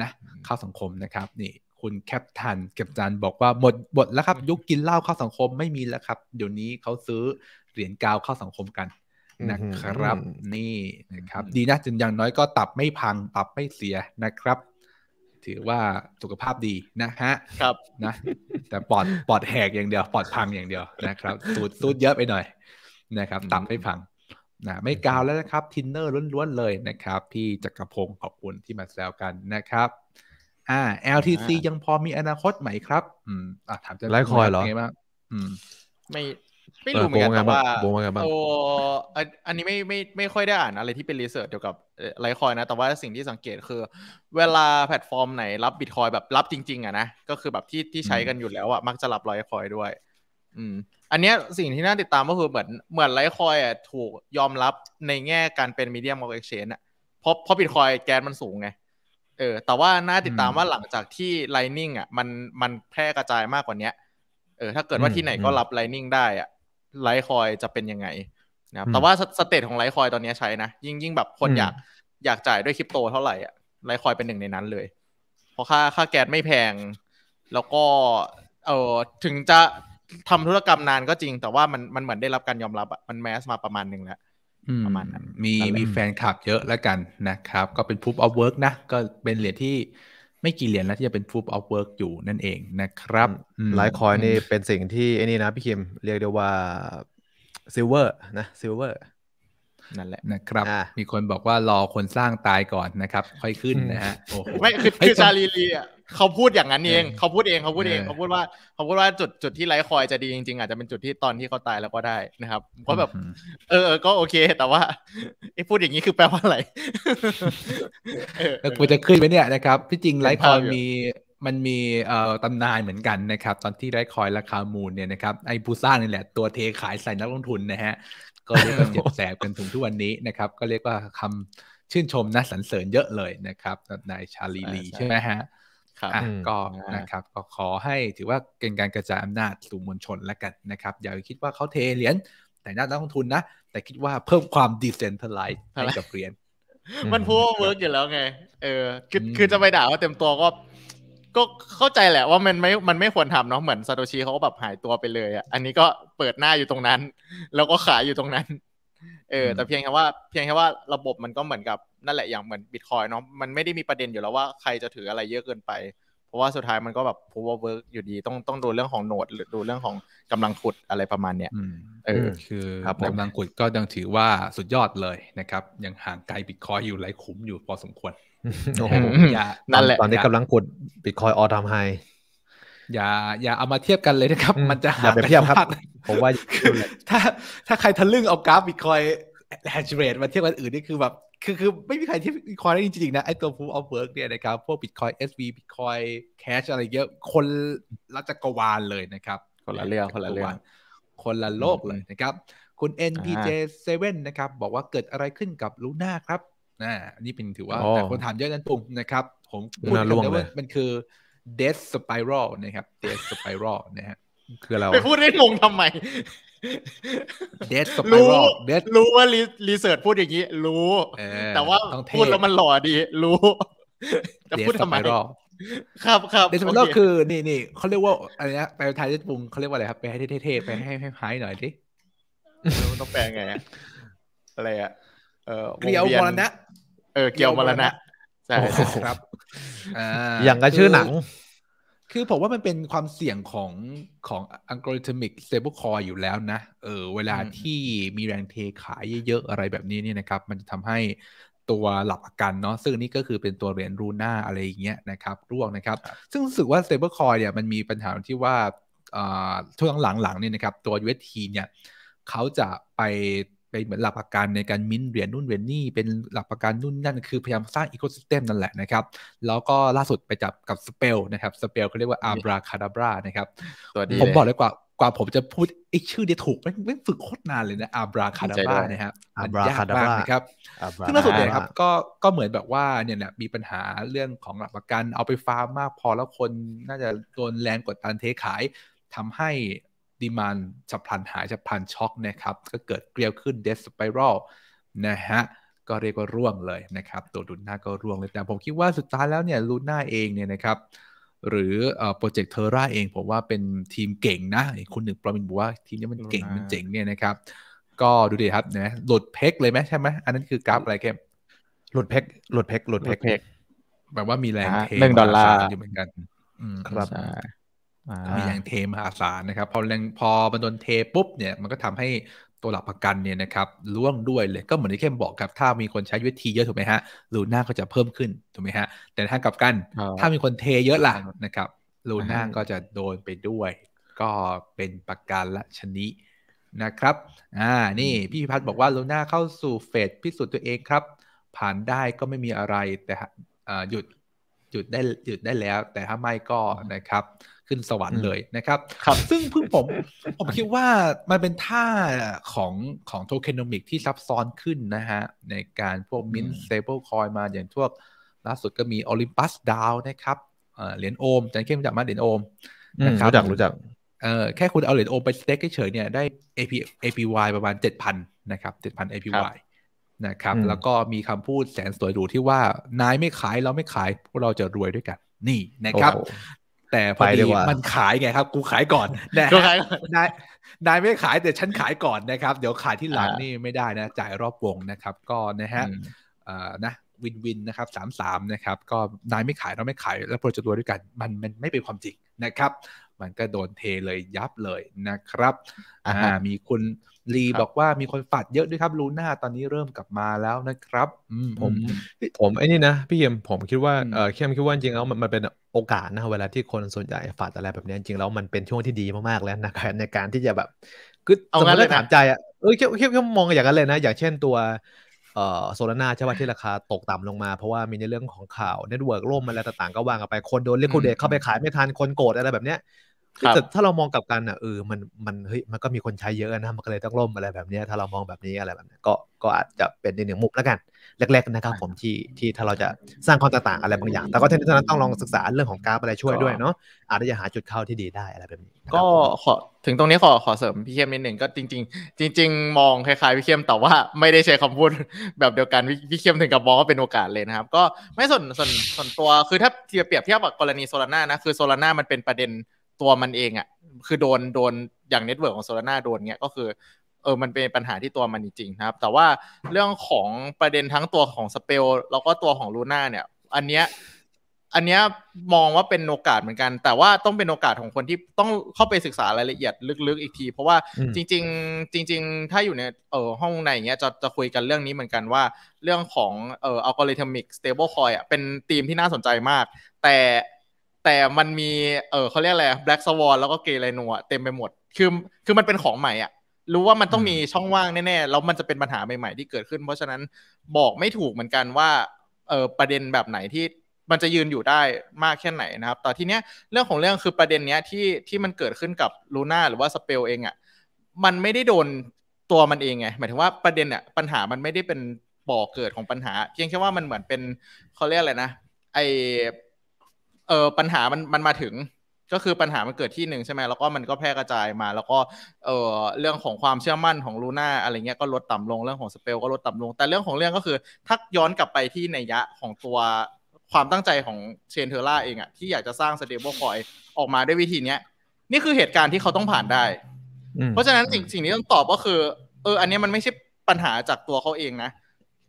นะ เข้าสังคมนะครับ นี่คุณแคปทันเก็บจานบอกว่าหมดหมดแล้วครับ ยุคกินเหล้าเข้าสังคมไม่มีแล้วครับ เดี๋ยวนี้เขาซื้อเหรียญกาวเข้าสังคมกัน นะครับนี่นะครับ ดีนะจนอย่างน้อยก็ตับไม่พังตับไม่เสียนะครับ ถือว่าสุขภาพดี นะฮะครับนะแต่ปอดปอดแหกอย่างเดียวปอดพังอย่างเดียวนะครับ สูดสูดเยอะไปหน่อย นะครับตับไม่พังนะไม่กาวแล้วนะครับทินเนอร์ล้วนๆเลยนะครับพี่จักรพงศ์ขอบคุณที่มาแซวกันนะครับอ่า LTC ยังพอมีอนาคตไหมครับ อืม อ่ะถามจะไลคอยเหรอไงบ้างอืม ไม่ ไม่รู้เหมือนกันแต่ว่าตัวอันนี้ไม่ไม่ไม่ค่อยได้อ่านอะไรที่เป็นรีเสิร์ชเกี่ยวกับไลคอยนะ แต่ว่าสิ่งที่สังเกตคือ เวลาแพลตฟอร์มไหนรับบิตคอยแบบรับจริงๆอ่ะนะ ก็คือแบบที่ที่ใช้กันอยู่แล้วอ่ะมักจะรับไลคอยด้วย อืม อันเนี้ยสิ่งที่น่าติดตามก็คือเหมือนเหมือนไลคอยอ่ะถูกยอมรับในแง่การเป็นมีเดียมอลเอ็กชแนนอ่ะเพราะเพราะบิตคอยแกนมันสูงไงเออ แต่ว่าน่าติดตามว่าหลังจากที่ Lightning อ่ะมันมันแพร่กระจายมากกว่านี้เออ ถ้าเกิดว่าที่ไหนก็รับ Lightning ได้อ่ะ ไลท์คอยจะเป็นยังไงนะครับแต่ว่าสเตตของไลท์คอยตอนนี้ใช้นะ ยิ่งยิ่งแบบคนอยากอยากจ่ายด้วยคริปโตเท่าไหร่อ่ะ ไลท์คอยเป็นหนึ่งในนั้นเลย เพราะค่าค่าแก๊สไม่แพง แล้วก็เออถึงจะทำธุรกรรมนานก็จริง แต่ว่ามันมันเหมือนได้รับการยอมรับอ่ะมันแมสมาประมาณหนึ่งแล้วประมาณนั้นมีมีแฟนคลับเยอะแล้วกันนะครับ ก็เป็น proof of work นะ ก็เป็นเหรียญที่ไม่กี่เหรียญแล้วที่จะเป็น proof of work อยู่นั่นเองนะครับไลายคอยนี่เป็นสิ่งที่ไอ้นี่นะพี่คิมเรียกได้ว่าซิลเวอร์นะซิลเวอร์นั่นแหละนะครับ มีคนบอกว่า รอคนสร้างตายก่อนนะครับ ค่อยขึ้นนะฮะโอ้โหไม่คือคือซาลีลีอ่ะเขาพูดอย่างนั้นเอง เขาพูดเอง เขาพูดเอง เขาพูดว่า เขาพูดว่าจุดจุดที่ไลท์คอยจะดีจริงๆ อาจจะเป็นจุดที่ตอนที่เขาตายแล้วก็ได้นะครับก็แบบ เออก็โอเค แต่ว่าไอ้พูดอย่างนี้คือแปลว่าอะไรกูจะขึ้นไหมเนี่ยนะครับที่จริงไลท์คอยมี มันมีเอ่อตำนานเหมือนกันนะครับ ตอนที่ไลท์คอยราคามูลเนี่ยนะครับ ไอ้บูซ่านี่แหละตัวเทขายใส่นักลงทุนนะฮะ ก็เรียกว่าเจ็บแสบกันถึงทุกวันนี้นะครับ ก็เรียกว่าคำชื่นชมนะสรรเสริญเยอะเลยนะครับนายชาลีลีใช่ไหมฮะครับก็นะครับ ก็ขอให้ถือว่าเป็นการกระจายอำนาจสู่มวลชนแล้วกันนะครับ อย่าคิดว่าเขาเทเหรียญแต่หน้าต้องทุนนะ แต่คิดว่าเพิ่มความดิเซนเทลไลซ์ให้กับเหรียญมันพูดว่าเวิร์กอยู่แล้วไงเออ คือคือจะไปด่าว่าเต็มตัวก็ ก็เข้าใจแหละว่ามันไม่มันไม่ควรทำเนาะเหมือนซาโตชิเขาก็แบบหายตัวไปเลยอ่ะอันนี้ก็เปิดหน้าอยู่ตรงนั้น แล้วก็ขายอยู่ตรงนั้นเออแต่เพียงแค่ว่าเพียงแค่ว่าระบบมันก็เหมือนกับนั่นแหละอย่างเหมือนบิตคอยเนาะมันไม่ได้มีประเด็นอยู่แล้วว่าใครจะถืออะไรเยอะเกินไป เพราะว่าสุดท้ายมันก็แบบพว่าเวิร์กอยู่ดีต้องต้องดูเรื่องของโหนด หรือดูเรื่องของกำลังขุดอะไรประมาณเนี้ยเออคือกำลังขุดก็ยังถือว่าสุดยอดเลยนะครับ ยังห่างไกลบิตคอยอยู่ไรขุมอยู่พอสมควรนั่นแหละตอนนี้กำลังขุดบิตคอยออทามไฮอย่า อย่าเอามาเทียบกันเลยนะครับ มันจะหาไปเทียบครับผมว่าถ้าถ้าใครทะลึ่งเอากราฟบิตคอยแฮชเรทมาเทียบกันอื่นนี่คือแบบคือ คือไม่มีใครที่บิตคอยได้จริงๆนะ ไอตัวู r เอาเ f ิร์กเนี่ยนะครับ พวกบิตคอย SV บิตคอย์แคชอะไรเยอะคนละจักรวาลเลยนะครับ คนละเรื่องคนละเรื่องคนละโลกเลยนะครับ คุณ NPJ7 นะครับ บอกว่าเกิดอะไรขึ้นกับลูน่าครับนนี่เป็นถือว่าคนถามเยอะนั้นปุ่มนะครับ ผมพูดกันเลยว่ามันคือ death spiral นะครับ death spiral นะฮะคือเราไปพูดได้งงทำไมเดสรู้รู้ว่ารีเสิร์ชพูดอย่างนี้ รู้แต่ว่าพูดแล้วมันหล่อดี รู้จะพูดทำไมครับครับเดสไปรอคือ นี่นี่เขาเรียกว่าอะไรนะไปไทยเด่ปุงเขาเรียกว่าอะไรครับไปให้เท่ๆไปให้ให้หายหน่อยดิต้องแปลไงอะไรอ่ะเออเกียวมรณะเออเกียวมรณะใช่ครับอย่างก็ชื่อหนังคือผมว่ามันเป็นความเสี่ยงของของอัลกอริทึมิกเซเบิลคอยอยู่แล้วนะ เออเวลาที่มีแรงเทขายเยอะ ๆ อะไรแบบนี้เนี่ยนะครับ มันจะทำให้ตัวหลับกันเนาะซึ่งนี่ก็คือเป็นตัวเหรียญรูน่าอะไรอย่างเงี้ยนะครับ ร่วงนะครับ ซึ่งรู้สึกว่าเซเบิลคอยเนี่ยมันมีปัญหาที่ว่าช่วงหลังๆเนี่ยนะครับ ตัว UST เนี่ยเขาจะไปเป็นเหมือนหลักประกันในการมิ้นเหรียญนู่นเหรียญนี่ เป็นหลักประกันนู่นนั่นคือพยายามสร้างอีโคซิสเต็มนั่นแหละนะครับ แล้วก็ล่าสุดไปจับกับสเปลนะครับสเปลเขาเรียกว่าอาบราคาดาบรานะครับผมบอกเลยกว่ากว่าผมจะพูดไอ้ชื่อเดียถูกไม่ฝึกโคตรนานเลยนะอาบราคาดาบรานะครับอาบราคาดาบราครับซึ่งล่าสุดเนี่ยครับก็ก็เหมือนแบบว่าเนี่ยมีปัญหาเรื่องของหลักประกันเอาไปฟาร์มมากพอแล้วคนน่าจะโดนแรงกดดันเทขาย ทำให้ดีมันฉับพลันหายฉับพลันช็อกนะครับ ก็เกิดเกลียวขึ้นเดสสไปรัลนะฮะ ก็เรียกว่าร่วงเลยนะครับ ตัวลูน่าก็ร่วงเลยแต่ผมคิดว่าสุดท้ายแล้วเนี่ยลูน่าเองเนี่ยนะครับ หรือโปรเจกต์เทอร่าเอง ผมว่าเป็นทีมเก่งนะคุณหนึ่ง ปรามินบอกว่าทีมนี้มันเก่งมันเจ๋งเนี่ยนะครับ ก็ดูดีครับนะหลุดเพกเลยไหมใช่ไหมอันนั้นคือกราฟอะไรแคมหลุดเพกหลุดเพกหลุดเพกแปลว่ามีแรงเทหนึ่งดอลลาร์อยู่เหมือนกันครับมีแรงเทมหาศาลนะครับพอแรงพอมันโดนเทปุ๊บเนี่ยมันก็ทำให้ตัวหลักประกันเนี่ยนะครับล่วงด้วยเลย ก็เหมือนที่เข้มบอกครับ ถ้ามีคนใช้วิธีเยอะ ถูกไหมฮะลูน่าก็จะเพิ่มขึ้นถูกไหมฮะแต่ถ้ากับกันถ้ามีคนเทเยอะล่ะนะครับลูน่าก็จะโดนไปด้วย ก็เป็นประกันละชนิดนะครับอ่านี่ พี่พิพัฒน์บอกว่าลูน่าเข้าสู่เฟส พิสูจน์ตัวเองครับ ผ่านได้ก็ไม่มีอะไรแต่หยุดหยุดได้หยุดได้แล้วแต่ถ้าไม่ก็นะครับ ขึ้นสวรรค์เลยนะครับครับ ซึ่งเพิ่งผมผมคิดว่ามันเป็นท่าของของโทเคโนมิกที่ซับซ้อนขึ้นนะฮะ ในการพวกมินเซเบิลคอยมาอย่างทั่วล่าสุดก็มีโอลิมปัสดาวนะครับเหรียญโอมจันเข้มจากมาเหรียญโอมนะครับรู้จักรู้จักเออแค่คุณเอาเหรียญโอมไปสเต็กเฉยเนี่ย ได้ AP APY ประมาณ 7,000 นะครับ7,000 APY นะครับแล้วก็มีคำพูดแสนสวยหรูที่ว่านายไม่ขายเราไม่ขายพวกเราจะรวยด้วยกัน นี่นะครับแต่พอดีมันขายไงครับกูขายก่อนนะนายนายไม่ขายแต่ฉันขายก่อนนะครับ เดี๋ยวขายที่หลังนี่ไม่ได้นะ จ่ายรอบวงนะครับ ก็นะฮะนะวินวินนะครับสามสามนะครับ ก็นายไม่ขายเราไม่ขาย แล้วพอรจะรวยด้วยกันมัน มันไม่เป็นความจริงนะครับ มันก็โดนเทเลยยับเลยนะครับอ่ามีคุณลีบอกว่ามีคนฝัดเยอะด้วยครับลูน่าตอนนี้เริ่มกลับมาแล้วนะครับ ผมผมไอ้นี่นะพี่เยี่ยมผมคิดว่าเออเข้มคิดว่าจริงแล้วมันเป็นโอกาสนะเวลาที่คนส่วนใหญ่ฝัดอะไรแบบนี้ จริงแล้วมันเป็นช่วงที่ดีมาก ๆ แล้วนะครับในการที่จะแบบคือเอางั้นเลยถามใจอ่ะเออเข้มเข้มมองอย่างนั้นเลยนะอย่างเช่นตัวเอ่อโซลาร่าใช่ป่ะที่ราคาตกต่ำลงมา เพราะว่ามีในเรื่องของข่าวเน็ตเวิร์กล่มอะไรต่างๆก็วางกันไปคนโดนเลยกเดกเข้าไปขายไม่ทันคนโกรธอะไรแบบเนี้ยแต่ถ้าเรามองกับกันอ่ะเออมันมันเฮ้ยมันก็มีคนใช้เยอะนะมันก็เลยต้องล่มอะไรแบบนี้ถ้าเรามองแบบนี้อะไรแบบนี้ก็ก็อาจจะเป็นในหนึ่งมุมแล้วกันแรกๆนะครับผมที่ที่ถ้าเราจะสร้างความต่างอะไรบางอย่าง แต่ก็ทั้งนี้ทั้งนั้นต้องลองศึกษาเรื่องของกราฟอะไรช่วยด้วยเนาะอาจจะหาจุดเข้าที่ดีได้อะไรแบบนี้ ก็ขอถึงตรงนี้ขอขอเสริมพี่เข้มนิดหนึ่งก็จริง ๆ จริง ๆ มองคล้ายๆพี่เข้มแต่ว่าไม่ได้ใช้คำพูดแบบเดียวกันพี่เข้มถึงกับมองว่าเป็นโอกาสเลยนะครับ ก็ไม่ส่วนส่วนส่วนตัวคือถ้าเทียบเปรียบเทียบกับกรณีโซลาร่านะคือโซลาร่ามันเป็นประเด็นตัวมันเองอะ่ะคือโดนโดนอย่างเน็ตเวิร์กของโซลาร่าโดนเนี้ยก็คือเออมันเป็นปัญหาที่ตัวมันจริงๆนะครับ แต่ว่าเรื่องของประเด็นทั้งตัวของสเปลแล้วก็ตัวของลูน่าเนี่ย อันเนี้ยอันเนี้ยมองว่าเป็นโอกาสเหมือนกัน แต่ว่าต้องเป็นโอกาสของคนที่ต้องเข้าไปศึกษารายละเอียดลึกๆ อีกที เพราะว่าจริง ๆ จริง ๆถ้าอยู่ในเออห้องในอย่างเงี้ยจะจะคุยกันเรื่องนี้เหมือนกันว่าเรื่องของเอออัลกอริทึมิกสเตเบิลคอยอ่ะเป็นธีมที่น่าสนใจมาก แต่แต่มันมี เออเขาเรียกอะไรแบล็กสวอนแล้วก็เกย์ไรนัวเต็มไปหมด คือ คือมันเป็นของใหม่อ่ะ รู้ว่ามันต้องมีช่องว่างแน่ๆ แล้วมันจะเป็นปัญหาใหม่ๆที่เกิดขึ้น เพราะฉะนั้นบอกไม่ถูกเหมือนกันว่า เออประเด็นแบบไหนที่มันจะยืนอยู่ได้มากแค่ไหนนะครับตต่ที่เนี้ยเรื่องของเรื่องคือประเด็นเนี้ยที่ที่มันเกิดขึ้นกับลูน่าหรือว่าสเปลเองอ่ะ มันไม่ได้โดนตัวมันเองไง หมายถึงว่าประเด็นอ่ะปัญหามันไม่ได้เป็นบ่อเกิดของปัญหา เพียงแค่ว่ามันเหมือนเป็นเขาเรียกอะไรนะไอเออปัญหามันมันมาถึงก็คือปัญหามันเกิดที่หนึ่งใช่ไหมแล้วก็มันก็แพร่กระจายมาแล้วก็เออเรื่องของความเชื่อมั่นของลูน่าอะไรเงี้ยก็ลดต่ำลงเรื่องของสเปลก็ลดต่ำลง แต่เรื่องของเรื่องก็คือถ้าย้อนกลับไปที่ในยะของตัวความตั้งใจของเชนเทอร่าเองอะที่อยากจะสร้างสเตเบิลคอยออกมาด้วยวิธีเนี้ย นี่คือเหตุการณ์ที่เขาต้องผ่านได้ เพราะฉะนั้นสิ่งสิ่งนี้ต้องตอบก็คือ เอออันนี้มันไม่ใช่ปัญหาจากตัวเขาเองนะ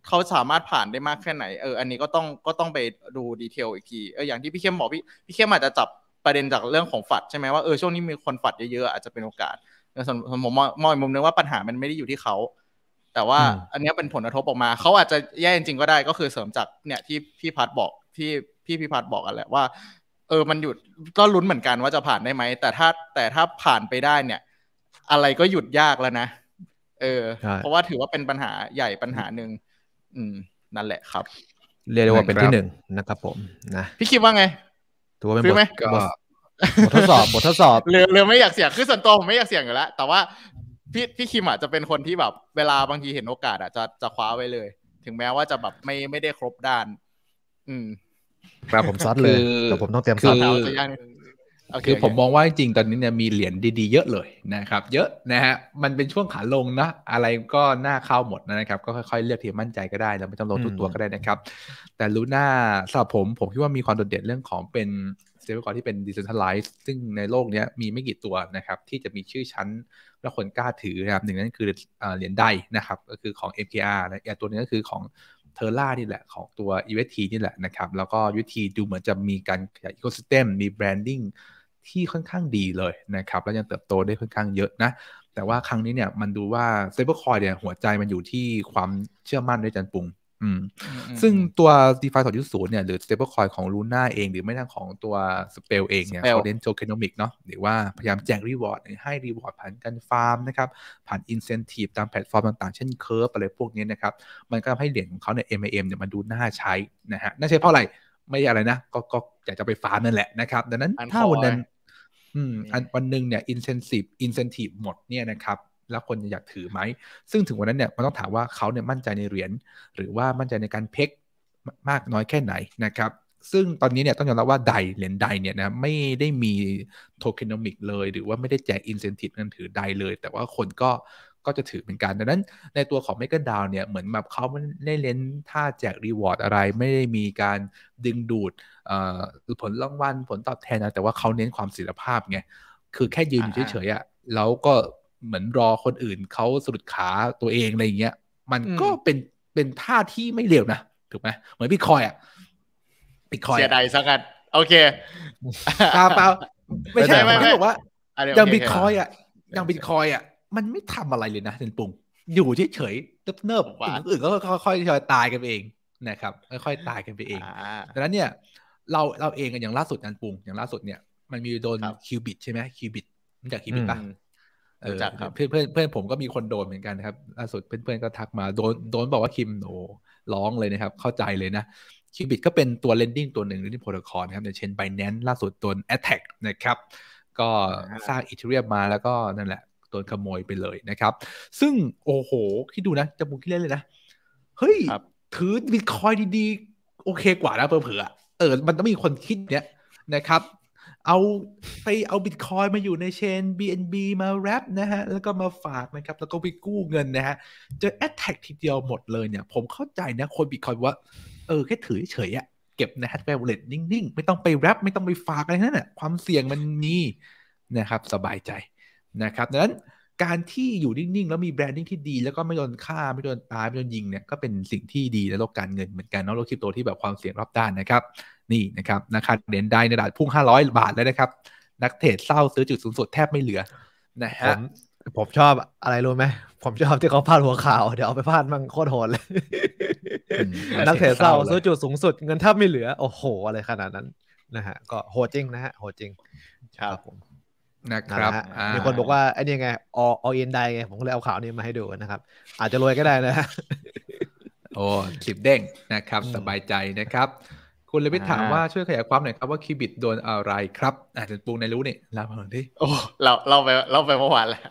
เขาสามารถผ่านได้มากแค่ไหน เออ อันนี้ก็ต้องก็ต้องไปดูดีเทลอีกที เออ อย่างที่พี่เข้มบอกพี่พี่เข้มอาจจะจับประเด็นจากเรื่องของฝัดใช่ไหมว่า เออ ช่วงนี้มีคนฝัดเยอะๆ อาจจะเป็นโอกาส ส่วนผมมองอมุมนึงว่าปัญหามันไม่ได้อยู่ที่เขา แต่ว่า อันนี้เป็นผลกระทบออกมา เขาอาจจะแย่จริงก็ได้ ก็คือเสริมจากเนี่ยที่พี่พัดบอกที่พี่พี่พัดบอกกันแหละว่า เออ มันหยุดก็ลุ้นเหมือนกันว่าจะผ่านได้ไหม แต่ถ้าแต่ถ้าผ่านไปได้เนี่ย อะไรก็หยุดยากแล้วนะ เออ เพราะว่าถือว่าเป็นปัญหาใหญ่ปัญหาหนึ่งอืมนั่นแหละครับ เรียกได้ว่าเป็นที่หนึ่งนะครับ ผมนะพี่คิดว่าไงถือว่าเป็นบทบททดสอบบททดสอบเรือเรือไม่อยากเสี่ยงคือส่วนตัวผมไม่อยากเสี่ยงอยู่แล้วแต่ว่าพี่พี่คิมอ่ะจะเป็นคนที่แบบเวลาบางทีเห็นโอกาสอ่ะจะจะคว้าไว้เลย ถึงแม้ว่าจะแบบไม่ไม่ได้ครบด้านอืมครับผมซัดเลยแต่ผมต้องเตรียมซัดเท้าจะย่งคือผมมองว่าจริงตอนนี้เนี่ยมีเหรียญดีๆเยอะเลยนะครับ เยอะนะฮะมันเป็นช่วงขาลงนะ อะไรก็หน้าเข้าหมดนะครับ ก็ค่อยๆเลือกที่มั่นใจก็ได้แล้วไม่ต้องลงทุกตัวก็ได้นะครับ แต่ลูน่าสำหรับผม ผมคิดว่ามีความโดดเด่นเรื่องของเป็นเซฟกอที่เป็นดิจิทัลไลซ์ซึ่งในโลกนี้มีไม่กี่ตัวนะครับ ที่จะมีชื่อชั้นและคนกล้าถือนะครับหนึ่งนั้นคือเหรียญไดนะครับก็คือของ MKR นะตัวนี้ก็คือของเทอร่านี่แหละของตัว u s t นี่แหละนะครับแล้วก็ u s t ดูเหมือนจะมีการขยายอีโคสเต็มมีแบรนดิ้งที่ค่อนข้างดีเลยนะครับ และยังเติบโตได้ค่อนข้างเยอะนะ แต่ว่าครั้งนี้เนี่ย มันดูว่าเซเบอร์คอยเนี่ย หัวใจมันอยู่ที่ความเชื่อมั่นด้วยจันปุงอืมซึ่งตัว d e f i 2.0เนี่ย หรือ stablecoin ของ Luna เอง หรือไม่ทองของตัว Spell เองเนี่ยเขาเล่นโจเคโนมิกเนาะหรือว่าพยายามแจก reward ให้รีวอร์ดผ่านการฟาร์มนะครับ ผ่าน incentive ตามแพลตฟอร์มต่างๆเช่น Curve อะไรพวกนี้นะครับมันก็ทำให้เหรียญของเขาเนี่ย MIM เนี่ยมันดูน่าใช้นะฮะน่าใช้เพราะอะไรไม่อะไรนะ ก็ก็อยากจะไปฟาร์มนั่นแหละนะครับดังนั้นถ้าวันนั้นอืมอันวันหนึ่งเนี่ยอินเซนティブอินเซนティブหมดเนี่ยนะครับ แล้วคนจะอยากถือไหม ซึ่งถึงวันนั้นเนี่ยมันต้องถามว่าเขาเนี่ยมั่นใจในเหรียญหรือว่ามั่นใจในการเพกมากน้อยแค่ไหนนะครับซึ่งตอนนี้เนี่ยต้องยอมรับว่าใดเหรียญใดเนี่ยนะไม่ได้มีโทเคนอมิกเลย หรือว่าไม่ได้แจกอินเซนティブเงินถือใดเลย แต่ว่าคนก็ก็จะถือเหมือนกันดังนั้นในตัวของ m a k e r ดาวเนี่ย เหมือนแบบเขาไม่ได้เล่นท่าแจกรีวอร์ดอะไรไม่ได้มีการดึงดูดผลรางวัลผลตอบแทนนะแต่ว่าเขาเน้นความศิลปภาพไง คือแค่ยืนอยู่เฉยๆอะแล้วก็เหมือนรอคนอื่นเขาสรุดขาตัวเองอะไรอย่างเงี้ย มันก็เป็นเป็นท่าที่ไม่เร็วนะ ถูกไหมเหมือนบิ่คอยอ่ะบิ่คอยเสียดายสักกันโอเคเปล่าไม่ใช่ไม่ใช่บอกว่าอย่างบิตคอยอ่ะอย่างบิตคอยอ่ะมันไม่ทำอะไรเลยนะเซนปุง อยู่เฉยๆเนิบๆวิ่าอื่นก็ค่อยๆทยอยตายกันเองนะครับ ค่อยๆตายกันไปเองดังนั้นเนี่ยเราเราเองกันอย่างล่าสุดนันปุงอย่างล่าสุดเนี่ยมันมีโดนคิวบิตใช่ไหมคิวบิตมันจากคิวบิตปะเออพื่อนเพื่อนเพื่อนผมก็มีคนโดนเหมือนกันครับล่าสุดเพื่อนๆก็ทักมาโดนโดนบอกว่าคิมโหร้องเลยนะครับ เข้าใจเลยนะคิวบิตก็เป็นตัวเลนดิ้งตัวหนึ่งหรนอที่โปรโตคอลนะครับอย่างเช่นไบแนนล่าสุดโดนแอตแทกนะครับก็สร้างอีเทเรียมมาแล้วก็นั่นแหละโดนขโมยไปเลยนะครับ ซึ่ง โอ้โห คิดดูนะ จะมุกที่เล่นเลยนะ เฮ้ย ถือบิตคอยดี ๆ โอเคกว่านะเผื่อเออมันต้องมีคนคิดเนี้ยนะครับ เอาไปเอาบิตคอยมาอยู่ในเชน BNB มาแรปนะฮะแล้วก็มาฝากนะครับ แล้วก็ไปกู้เงินนะฮะเจอแอตแทกทีเดียวหมดเลยเนี่ย ผมเข้าใจนะคนบิตคอยว่า เออ แค่ถือเฉยอะเก็บในแฮชแวร์เล็ตนิ่งๆ ไม่ต้องไปแรปไม่ต้องไปฝากอะไรนั่นแหละความเสี่ยงมันมีนะครับ สบายใจนะครับดังนั้นการที่อยู่นิ่งๆแล้วมีแบรนดิ้งที่ดีแล้วก็ไม่โดนฆ่าไม่โดนตายไม่โดนยิงเนี่ยก็เป็นสิ่งที่ดีในโลกการเงินเหมือนกันเนาะโลกคริปโตที่แบบความเสี่ยงรอบด้านนะครับ นี่นะครับราคาเด่นได้ในตลาดพุ่ง 500 บาทแล้วนะครับ นักเทรดเศร้าซื้อจุดสูงสุดแทบไม่เหลือนะฮะผมชอบอะไรรู้ไหมผมชอบที่เขาพาดหัวข่าวเดี๋ยวเอาไปพาดมั่งโคตรโหดเลยนักเทรดเศร้าซื้อจุดสูงสุด เงินแทบไม่เหลือ โอ้โหอะไรขนาดนั้นนะฮะก็โหดจริงนะฮะโหดจริงครับผมนะครับมีคนบอกว่าไอ้นี่ไงออเอ็นไดไง ผมก็เลยเอาข่าวนี้มาให้ดูนะครับ อาจจะรวยก็ได้นะโอ้สิบเด้งนะครับสบายใจนะครับ คุณเลวิทถามว่าช่วยขยายความหน่อยครับว่าคีบิดโดนอะไรครับ อาจจะปูงในรู้นี่รลบาผ่าที่ โอ้เราเราไปเราไปเมื่อวานแล้ว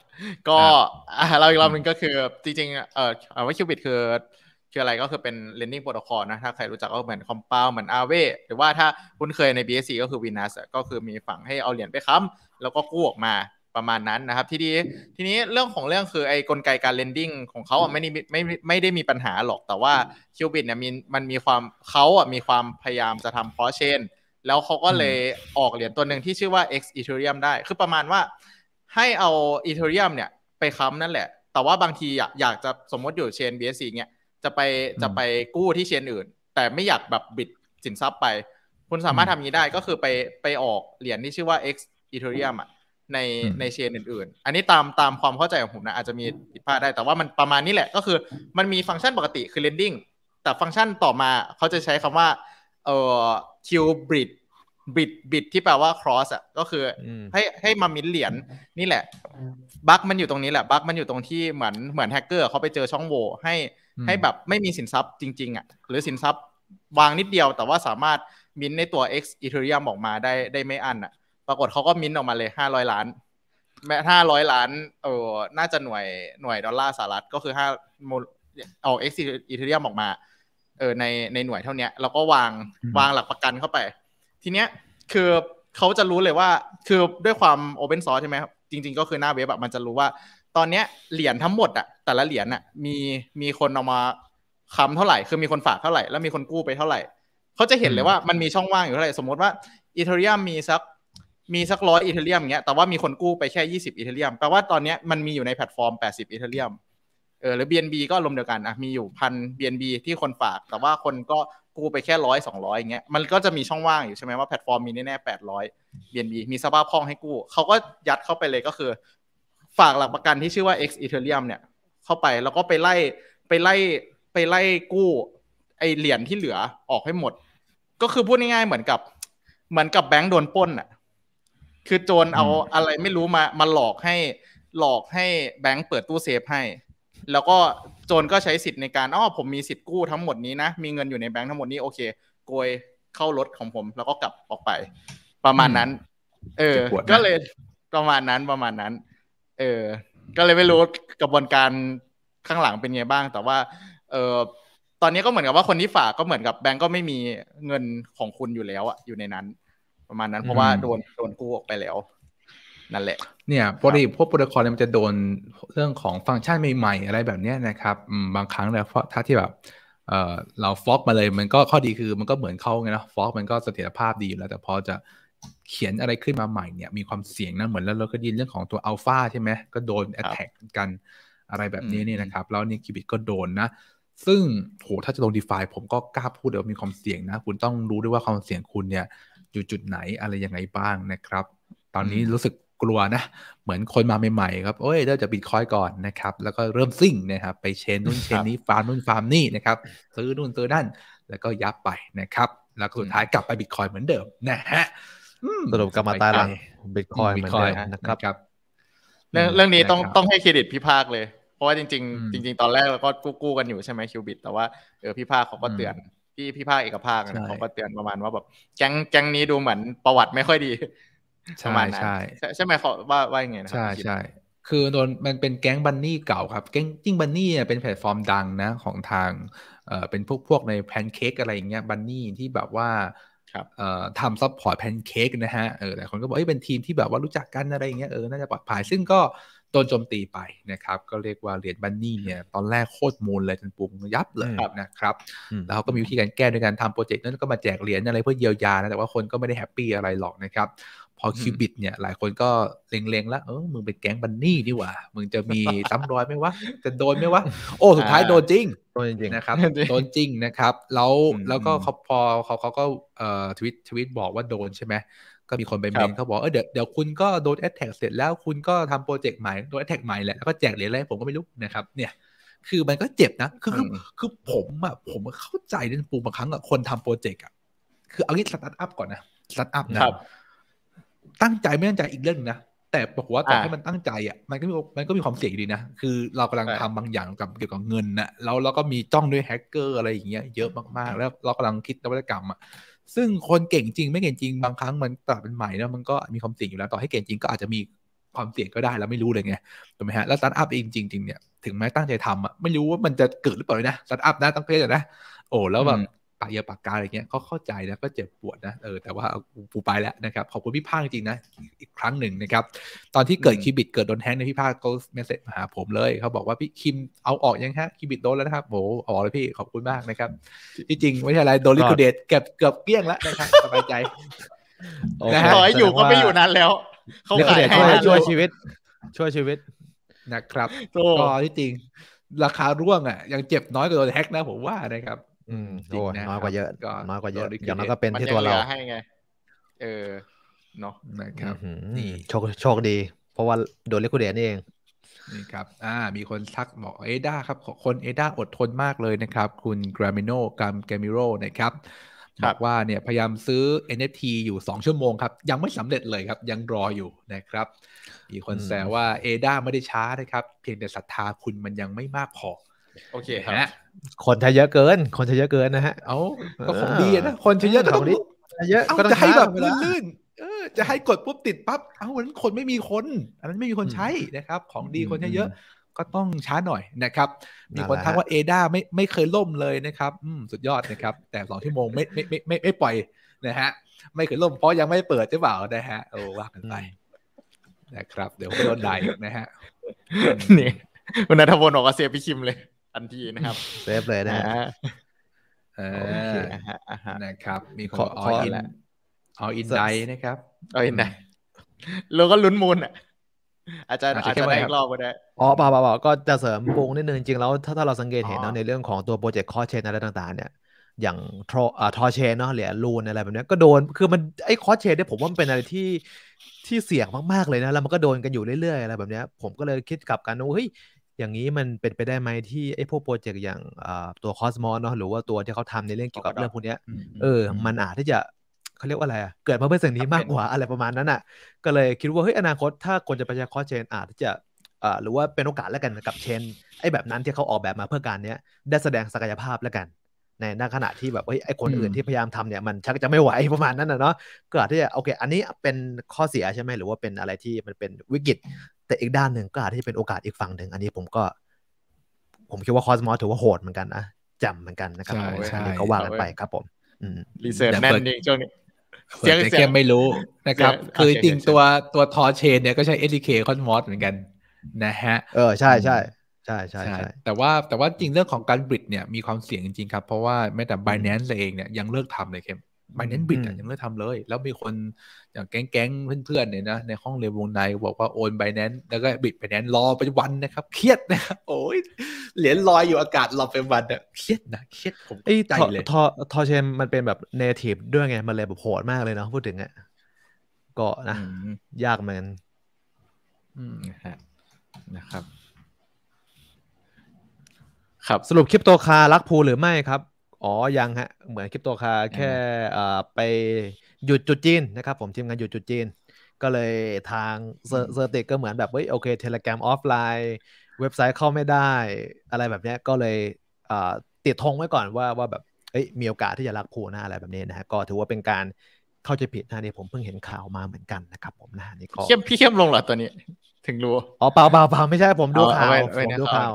ก็ เราอีกรอบหนึ่งก็คือจริงๆเออว่าคิบิดคือคืออะไรก็คือเป็น lending protocol นะ ถ้าใครรู้จักก็เหมือน compound เหมือน aave หรือว่าถ้าคุ้นเคยใน BSC ก็คือ Venus ก็คือมีฝั่งให้เอาเหรียญไปค้ำแล้วก็กู้ออกมาประมาณนั้นนะครับทีนี้ ทีนี้เรื่องของเรื่องคือไอ้กลไกการ lending ของเขาอ่ะไม่ได้ไม่ไม่ได้มีปัญหาหรอกแต่ว่าิวบิตเนี่ยมีมันมีความเขาอ่ะมีความพยายามจะทำ cross chain แล้วเขาก็เลยออกเหรียญตัวหนึ่งที่ชื่อว่า X Ethereum ได้คือประมาณว่าให้เอา Ethereum เนี่ยไปค้ำนั่นแหละ แต่ว่าบางทีอยากจะสมมติอยู่เชน BSC เงี้ยจะไปจะไปกู้ที่เชนอื่น แต่ไม่อยากแบบบิดสินทรัพย์ไป คุณสามารถทำนี้ได้ก็คือไปไปออกเหรียญที่ชื่อว่า X Ethereum อ่ะในในเชนอื่น ๆ อันนี้ตามตามความเข้าใจของผมนะอาจจะมีผิดพลาดได้แต่ว่ามันประมาณนี้แหละก็คือมันมีฟังก์ชันปกติคือ lending แต่ฟังก์ชันต่อมาเขาจะใช้คำว่าเอ่อ q bridge บิดบิดที่แปลว่า cross อ่ะก็คือ ให้ให้มามินเหรียญนี่แหละบั๊กมันอยู่ตรงนี้แหละ บั๊กมันอยู่ตรงที่เหมือนเหมือนแฮกเกอร์เขาไปเจอช่องโหว่ให้ให้แบบไม่มีสินทรัพย์จริงๆอ่ะหรือสินทรัพย์วางนิดเดียว แต่ว่าสามารถมินในตัว X Ethereum ออกมาได้ได้ไม่อันอ่ะปรากฏเขาก็มินออกมาเลยห้าร้อยล้าน แม้ห้าร้อยล้าน เออน่าจะหน่วยหน่วยดอลลาร์สหรัฐก็คือห้าเอา X Ethereum ออกมาเออในในหน่วยเท่านี้เราก็วางวางหลักประกันเข้าไปทีเนี้ยคือเขาจะรู้เลยว่าคือด้วยความโอเพนซอร์ใช่ไหมครับจริง ๆ ก็คือหน้าเว็บอะมันจะรู้ว่า ตอนเนี้ยเหรียญทั้งหมดอะแต่ละเหรียญอะมีมีคนเอามาค้ำเท่าไหร่คือมีคนฝากเท่าไหร่ แล้วมีคนกู้ไปเท่าไหร่เขาจะเห็นเลยว่ามันมีช่องว่างอยู่เท่าไหร่สมมติว่าอีเทเรียมมีสักมีสักร้อยอีเทเรียมเงี้ยแต่ว่ามีคนกู้ไปแค่ยี่สิบอีเทเรียมแปลว่าตอนเนี้ยมันมีอยู่ในแพลตฟอร์มแปดสิบอีเทเรียมเออหรือบีอนบีก็ลมเดียวกันอะมีอยู่พันบีอนบีที่คนฝากแต่ว่าคนก็กูไปแค่ร้อยสองร้อยอย่างเงี้ยมันก็จะมีช่องว่างอยู่ใช่ไหมว่าแพลตฟอร์มมีแน่แปดร้อยเบียนบีมีสภาพคล่องให้กู้เขาก็ยัดเข้าไปเลยก็คือ ฝากหลักประกันที่ชื่อว่า X Ethereum เนี่ย เข้าไปแล้วก็ไปไล่ไปไล่ไปไล่กู้ ไอเหรียญที่เหลือออกให้หมด ก็คือพูดง่ายๆเหมือนกับเหมือนกับแบงค์โดนป้นอ่ะคือโจรเอาอะไรไม่รู้มามาหลอกให้หลอกให้แบงค์เปิดตู้เซฟให้แล้วก็โจรก็ใช้สิทธิ์ในการอ๋อผมมีสิทธิ์กู้ทั้งหมดนี้นะมีเงินอยู่ในแบงค์ทั้งหมดนี้โอเคโกยเข้ารถของผมแล้วก็กลับออกไปประมาณนั้น เออก็เลย ประมาณนั้นประมาณนั้น เออก็เลยไม่รู้กระบวนการข้างหลังเป็นไงบ้าง แต่ว่า เออตอนนี้ก็เหมือนกับว่าคนที่ฝากก็เหมือนกับแบงก์ก็ไม่มีเงินของคุณอยู่แล้วอะอยู่ในนั้น ประมาณนั้นเพราะว่าโดนโดนกู้ออกไปแล้วนั่นแหละ เนี่ยพอดีพวกโปรโตคอลเนี่ยมันจะโดนเรื่องของฟังก์ชันใหม่ๆอะไรแบบนี้นะครับบางครั้งเนี่ยถ้าที่แบบเเราฟอกมาเลยมันก็ข้อดีคือมันก็เหมือนเข้าไงนะฟอกมันก็เสถียรภาพดีอยู่แล้ว แต่พอจะเขียนอะไรขึ้นมาใหม่เนี่ยมีความเสี่ยงนะเหมือนแล้วเราก็ยินเรื่องของตัวอัลฟาใช่ไหมก็โดนแอตแทกกันอะไรแบบนี้นี่นะครับแล้วนี่คิบิตก็โดนนะซึ่งโหถ้าจะลงดีฟาผมก็กล้าพูดเดี๋ยวมีความเสี่ยงนะคุณต้องรู้ด้วยว่าความเสี่ยงคุณเนี่ยอยู่จุดไหนอะไรยังไงบ้างนะครับ ตอนนี้รู้สึกกลัวนะเหมือนคนมาใหม่ๆครับ โอ้ยเราจะบิตคอยก่อนนะครับ แล้วก็เริ่มซิ่งนะครับ ไปเชนนู่นเชนนี้ฟาร์มนู่นฟาร์มนี่นะครับซื้อนู่นซื้อนั่นแล้วก็ยับไปนะครับ แล้วสุดท้ายกลับไปบิตคอยเหมือนเดิม นะฮะสรุปกลับมาตายหลังบิตคอยเหมือนเดิมนะครับเรื่องเรื่องนี้ต้องต้องให้เครดิตพี่ภาคเลยเพราะว่าจริง ๆ จริงๆตอนแรกเราก็กู้กู้กันอยู่ใช่ไหมคิวบิต แต่ว่าเออพี่ภาคเขาก็เตือนพี่พี่ภาคเอกภาคเขาก็เตือนประมาณว่าแบบแก๊งแก๊งนี้ดูเหมือนประวัติไม่ค่อยดีช่ ใช่ ใช่ไหมเขาว่าว่ายังไงนะใช่ใช่คือโดนมันเป็นแก๊งบันนี่เก่าครับ แก๊งจิ้งบันนี่เป็นแพลตฟอร์มดังนะ ของทางเอ่อเป็นพวกพวกในแพนเค้กอะไรอย่างเงี้ยบันนี่ที่แบบว่าทำซับพอร์ตแพนเค้กนะฮะเออแต่คนก็บอกเอ้ยเป็นทีมที่แบบว่ารู้จักกันอะไรอย่างเงี้ยเออน่าจะปลอดภัยซึ่งก็โดนโจมตีไปนะครับ ก็เรียกว่าเหรียญบันนี่เนี่ย ตอนแรกโคตรมูลเลยจนปุงยับเลยนะครับ แล้วเขาก็มีวิธีการแก้ด้วยการทำโปรเจกต์นั้นก็มาแจกเหรียญอะไรเพื่อเยียวยานะแต่ว่าคนก็ไม่ได้แฮปปี้อะไรหรอกนะครับพอคิวบิตเนี่ยหลายคนก็เล็งๆแล้วเออมึงเป็นแก๊งบันนี่นี่หว่า มึงจะมีซ้ำรอยไหมวะจะโดนไหมวะโอ้ สุดท้ายโดนจริง โดนจริงนะครับโดนจริงนะครับแล้วแล้วก็เขาพอเขาเขาก็เอ่อทวิตทวิตบอกว่าโดนใช่ไหมก็มีคนไปเมนเขาบอกเออเดี๋ยวเดี๋ยวคุณก็โดนแอดแท็กเสร็จแล้ว คุณก็ทำโปรเจกต์ใหม่โดนแอดแท็กใหม่แหละแล้วก็แจกเหรียญอะไรผมก็ไม่รู้นะครับเนี่ย คือมันก็เจ็บนะคือคือคือผมอ่ะผมเข้าใจใน่ปูบางครั้งอ่ะคนทำโปรเจกต์อ่ะคือเอางี้สตาร์ทอัพก่อนนะสตาร์ทอัพนะตั้งใจไม่ตั้งใจอีกเรื่องนะแต่บอกว่าต่อให้มันตั้งใจอ่ะมันก็มีมันก็มีความเสี่ยงดีนะ คือเรากำลังทำบางอย่างกับเกี่ยวกับเงินนะแล้วเราก็มีจ้องด้วยแฮกเกอร์อะไรอย่างเงี้ยเยอะมากๆ แล้วเรากำลังคิดนวัตกรรมอ่ะซึ่งคนเก่งจริงไม่เก่งจริงบางครั้งมันตัาดเป็นใหม่นะมันก็มีความเสี่ยงอยู่แล้ว ต่อให้เก่งจริงก็อาจจะมีความเสี่ยงก็ได้เราไม่รู้เลยไงถูกไหมฮะแล้วสตาร์ทอัพเองจริงๆเนี่ยถึงแม้ตั้งใจทำอ่ะไม่รู้ว่ามันจะเกิดหรือเปล่านะสตาร์ทอัพนะตั้งใจนะ โอ้แล้วแบบปากเยอะปากกาอะไรเงี้ยเขาเข้าใจนะก็เจ็บปวดนะเออแต่ว่าปูไปแล้วนะครับ ขอบคุณพี่ภาคจริงนะอีกครั้งหนึ่งนะครับ ตอนที่เกิดคิบิตเกิดโดนแฮงในพี่ภาคก็เมสเซจมาหา ผมเลยเขาบอกว่าพี่คิมเอาออกยังฮะคิบิตโดนแล้วนะครับโอหออกเลยพี่ขอบคุณมากนะครับที่จริงไม่ใช่อะไรโดนลิคูเดตเกือบเกือบเกลี้ยงแล้วนะครับสบายใจนะฮะอยู่ก็ไม่อยู่นานแล้วเขาขายให้ช่วยชีวิต ช่วยชีวิตนะครับก็ที่จริงราคาร่วงอ่ะยังเจ็บน้อยกว่าโดนแฮกนะผมว่านะครับอืมโอ้น้อยกว่าเยอะ น้อยกว่าเยอะ อย่างนั้นก็เป็นที่ตัวเราให้ไง เออ เนาะนะครับ นี่โชคโชคดี เพราะว่าโดนเลกูเดนนี่เอง นี่ครับ อ่า มีคนทักบอกเอด้าครับ คนเอด้าอดทนมากเลยนะครับ คุณกรามิโนกามแกมิโรนะครับ บอกว่าเนี่ย พยายามซื้อ NFT อยู่ 2 ชั่วโมงครับ ยังไม่สำเร็จเลยครับ ยังรออยู่นะครับ มีคนแซวว่าเอด้าไม่ได้ช้านะครับ เพียงแต่ศรัทธาคุณมันยังไม่มากพอโอเคครับคนช้เยอะเกิน คนช้เยอะเกินนะฮะเอาก็ของดีนะคนช้เยอะก็ต้องเยอะก็จะให้แบบลื่นจะให้กดปุ๊บติดปั๊บเอาวันนั้นคนไม่มีคนอันนั้นไม่มีคนใช้นะครับ ของดีคนใช้เยอะก็ต้องช้าหน่อยนะครับ มีคนทักว่าเอด้าไม่ไม่เคยล่มเลยนะครับสุดยอดนะครับ แต่สองชั่วโมงไม่ไม่ไม่ไม่ไม่ปล่อยนะฮะ ไม่เคยล่ม เพราะยังไม่เปิดใช่เปล่านะฮะโอ้ว่ากันไปนะครับ เดี๋ยวไปโดนด่านะฮะนี่วันนัทพลออกอาเซียพิชิมเลยทันทีนะครับเซฟเลยนะนะครับมีคนออินเอาอินไดนะครับเอาอินไดเราก็ลุ้นมูลอ่ะอาจารย์อาจจะได้อีกรอบก็ได้ อ๋อเปล่าเปล่าก็จะเสริมปรุงนิดนึงจริงแล้วถ้าถ้าเราสังเกตเห็นเนาะในเรื่องของตัวโปรเจกต์คอเชนอะไรต่างๆ เนี่ย อย่างทอทอเชนเนาะเหรียญลูนอะไร แบบนี้ก็โดนคือมันไอ้คอเชนเนี่ยผมว่ามันเป็นอะไรที่ที่เสี่ยงมากๆเลยนะแล้วมันก็โดนกันอยู่เรื่อยๆ อะไร แบบนี้ผมก็เลยคิดกลับกันว่าเฮ้ยอย่างนี้มันเป็นไปได้ไหมที่ไอ้พวกโปรเจกต์อย่างตัวคอสมอสเนาะหรือว่าตัวที่เขาทำในเรื่องเกี่ยวกับเรื่องพวกนี้เออ มันอาจที่จะเขาเรียกว่าอะไรอ่ะเกิดมาเพื่อสิ่งนี้มากกว่า อะไรประมาณนั้นอ่ะ ก็เลยคิดว่าเฮ้ยอนาคต ถ้าคนจะไปใช้คอสเชนอาจจะหรือว่าเป็นโอกาสแล้วกันกับเชนไอ้แบบนั้นที่เขาออกแบบมาเพื่อการเนี้ยได้แสดงศักยภาพแล้วกันในในขณะที่แบบเฮ้ยไอคนอื่นที่พยายามทำเนี่ย มันชักจะไม่ไหวประมาณนั้นนะเนาะก็อาจที่จะโอเค อันนี้เป็นข้อเสียใช่ไหม หรือว่าเป็นอะไรที่มันเป็นวิกฤตแต่อีกด้านหนึ่งก็อาจที่จะเป็นโอกาสอีกฝั่งหนึ่งอันนี้ผมก็ ผมคิดว่าคอสมอถือว่าโหดเหมือนกันนะจำเหมือนกันนะครับใช่ใช่ก็ว่ากันไปครับผมรีเสิร์ชแน่นจริงช่วงนี้เสียงเสียงไม่รู้นะครับคือจริงตัวตัวทอเชนเนี่ยก็ใช้ SDK คอนมอสเหมือนกัน นะฮะเออใช่ใช่ช่ใช่ใช่แต่ว่าแต่ว่าจริงเรื่องของการบิดเนี่ย มีความเสี่ยงจริงครับเพราะว่าแม้แต่ b i n a n c e เองเนี่ยยังเลิกทำเลยเข้มีนแนน c ์บิดยังเลิกทำเลย แล้วมีคนอย่างแก๊งๆเพื่อนๆเนี่ยนะในห้องเรียนวงในบอกว่าโอนีนแนน c ์แล้วก็บิดีนแนน c ์รอปวันนะครับ เครียดนะ โอ้ยเหรียญลอยอยู่อากาศรอเป็นวันเนี่ยเครียดนะเครียดผมใจเลยทอทอเชมมันเป็นแบบเนทีฟด้วยไง มันเลยแบบโหดมากเลยเนาะพูดถึงอ่ะเกาะนะยากเหมือนกัน อืมนะครับครับสรุปคริปโตคารักภูหรือไม่ครับอ๋อยังฮะเหมือนคริปโตคาแค่ไปหยุดจุดจีนนะครับผมทีมงานหยุดจุดจีนก็เลยทางเซอร์ติกก็เหมือนแบบเฮ้ยโอเคเทเลกราฟออฟไลน์เว็บไซต์เข้าไม่ได้ อะไรแบบนี้ก็เลยติดทงไว้ก่อนว่าว่าแบบเอ้ยมีโอกาสที่จะรักภูหน้าอะไรแบบนี้นะฮะก็ถือว่าเป็นการเข้าใจผิดนะเนี่ยผมเพิ่งเห็นข่าวมาเหมือนกันนะครับผมนะนี่ก็เข้มพี่เข้มลงเหรอตอนนี้ถึงรู้อ๋อเปล่าเปล่าเปล่าไม่ใช่ผมดูข่าวผมดูข่าว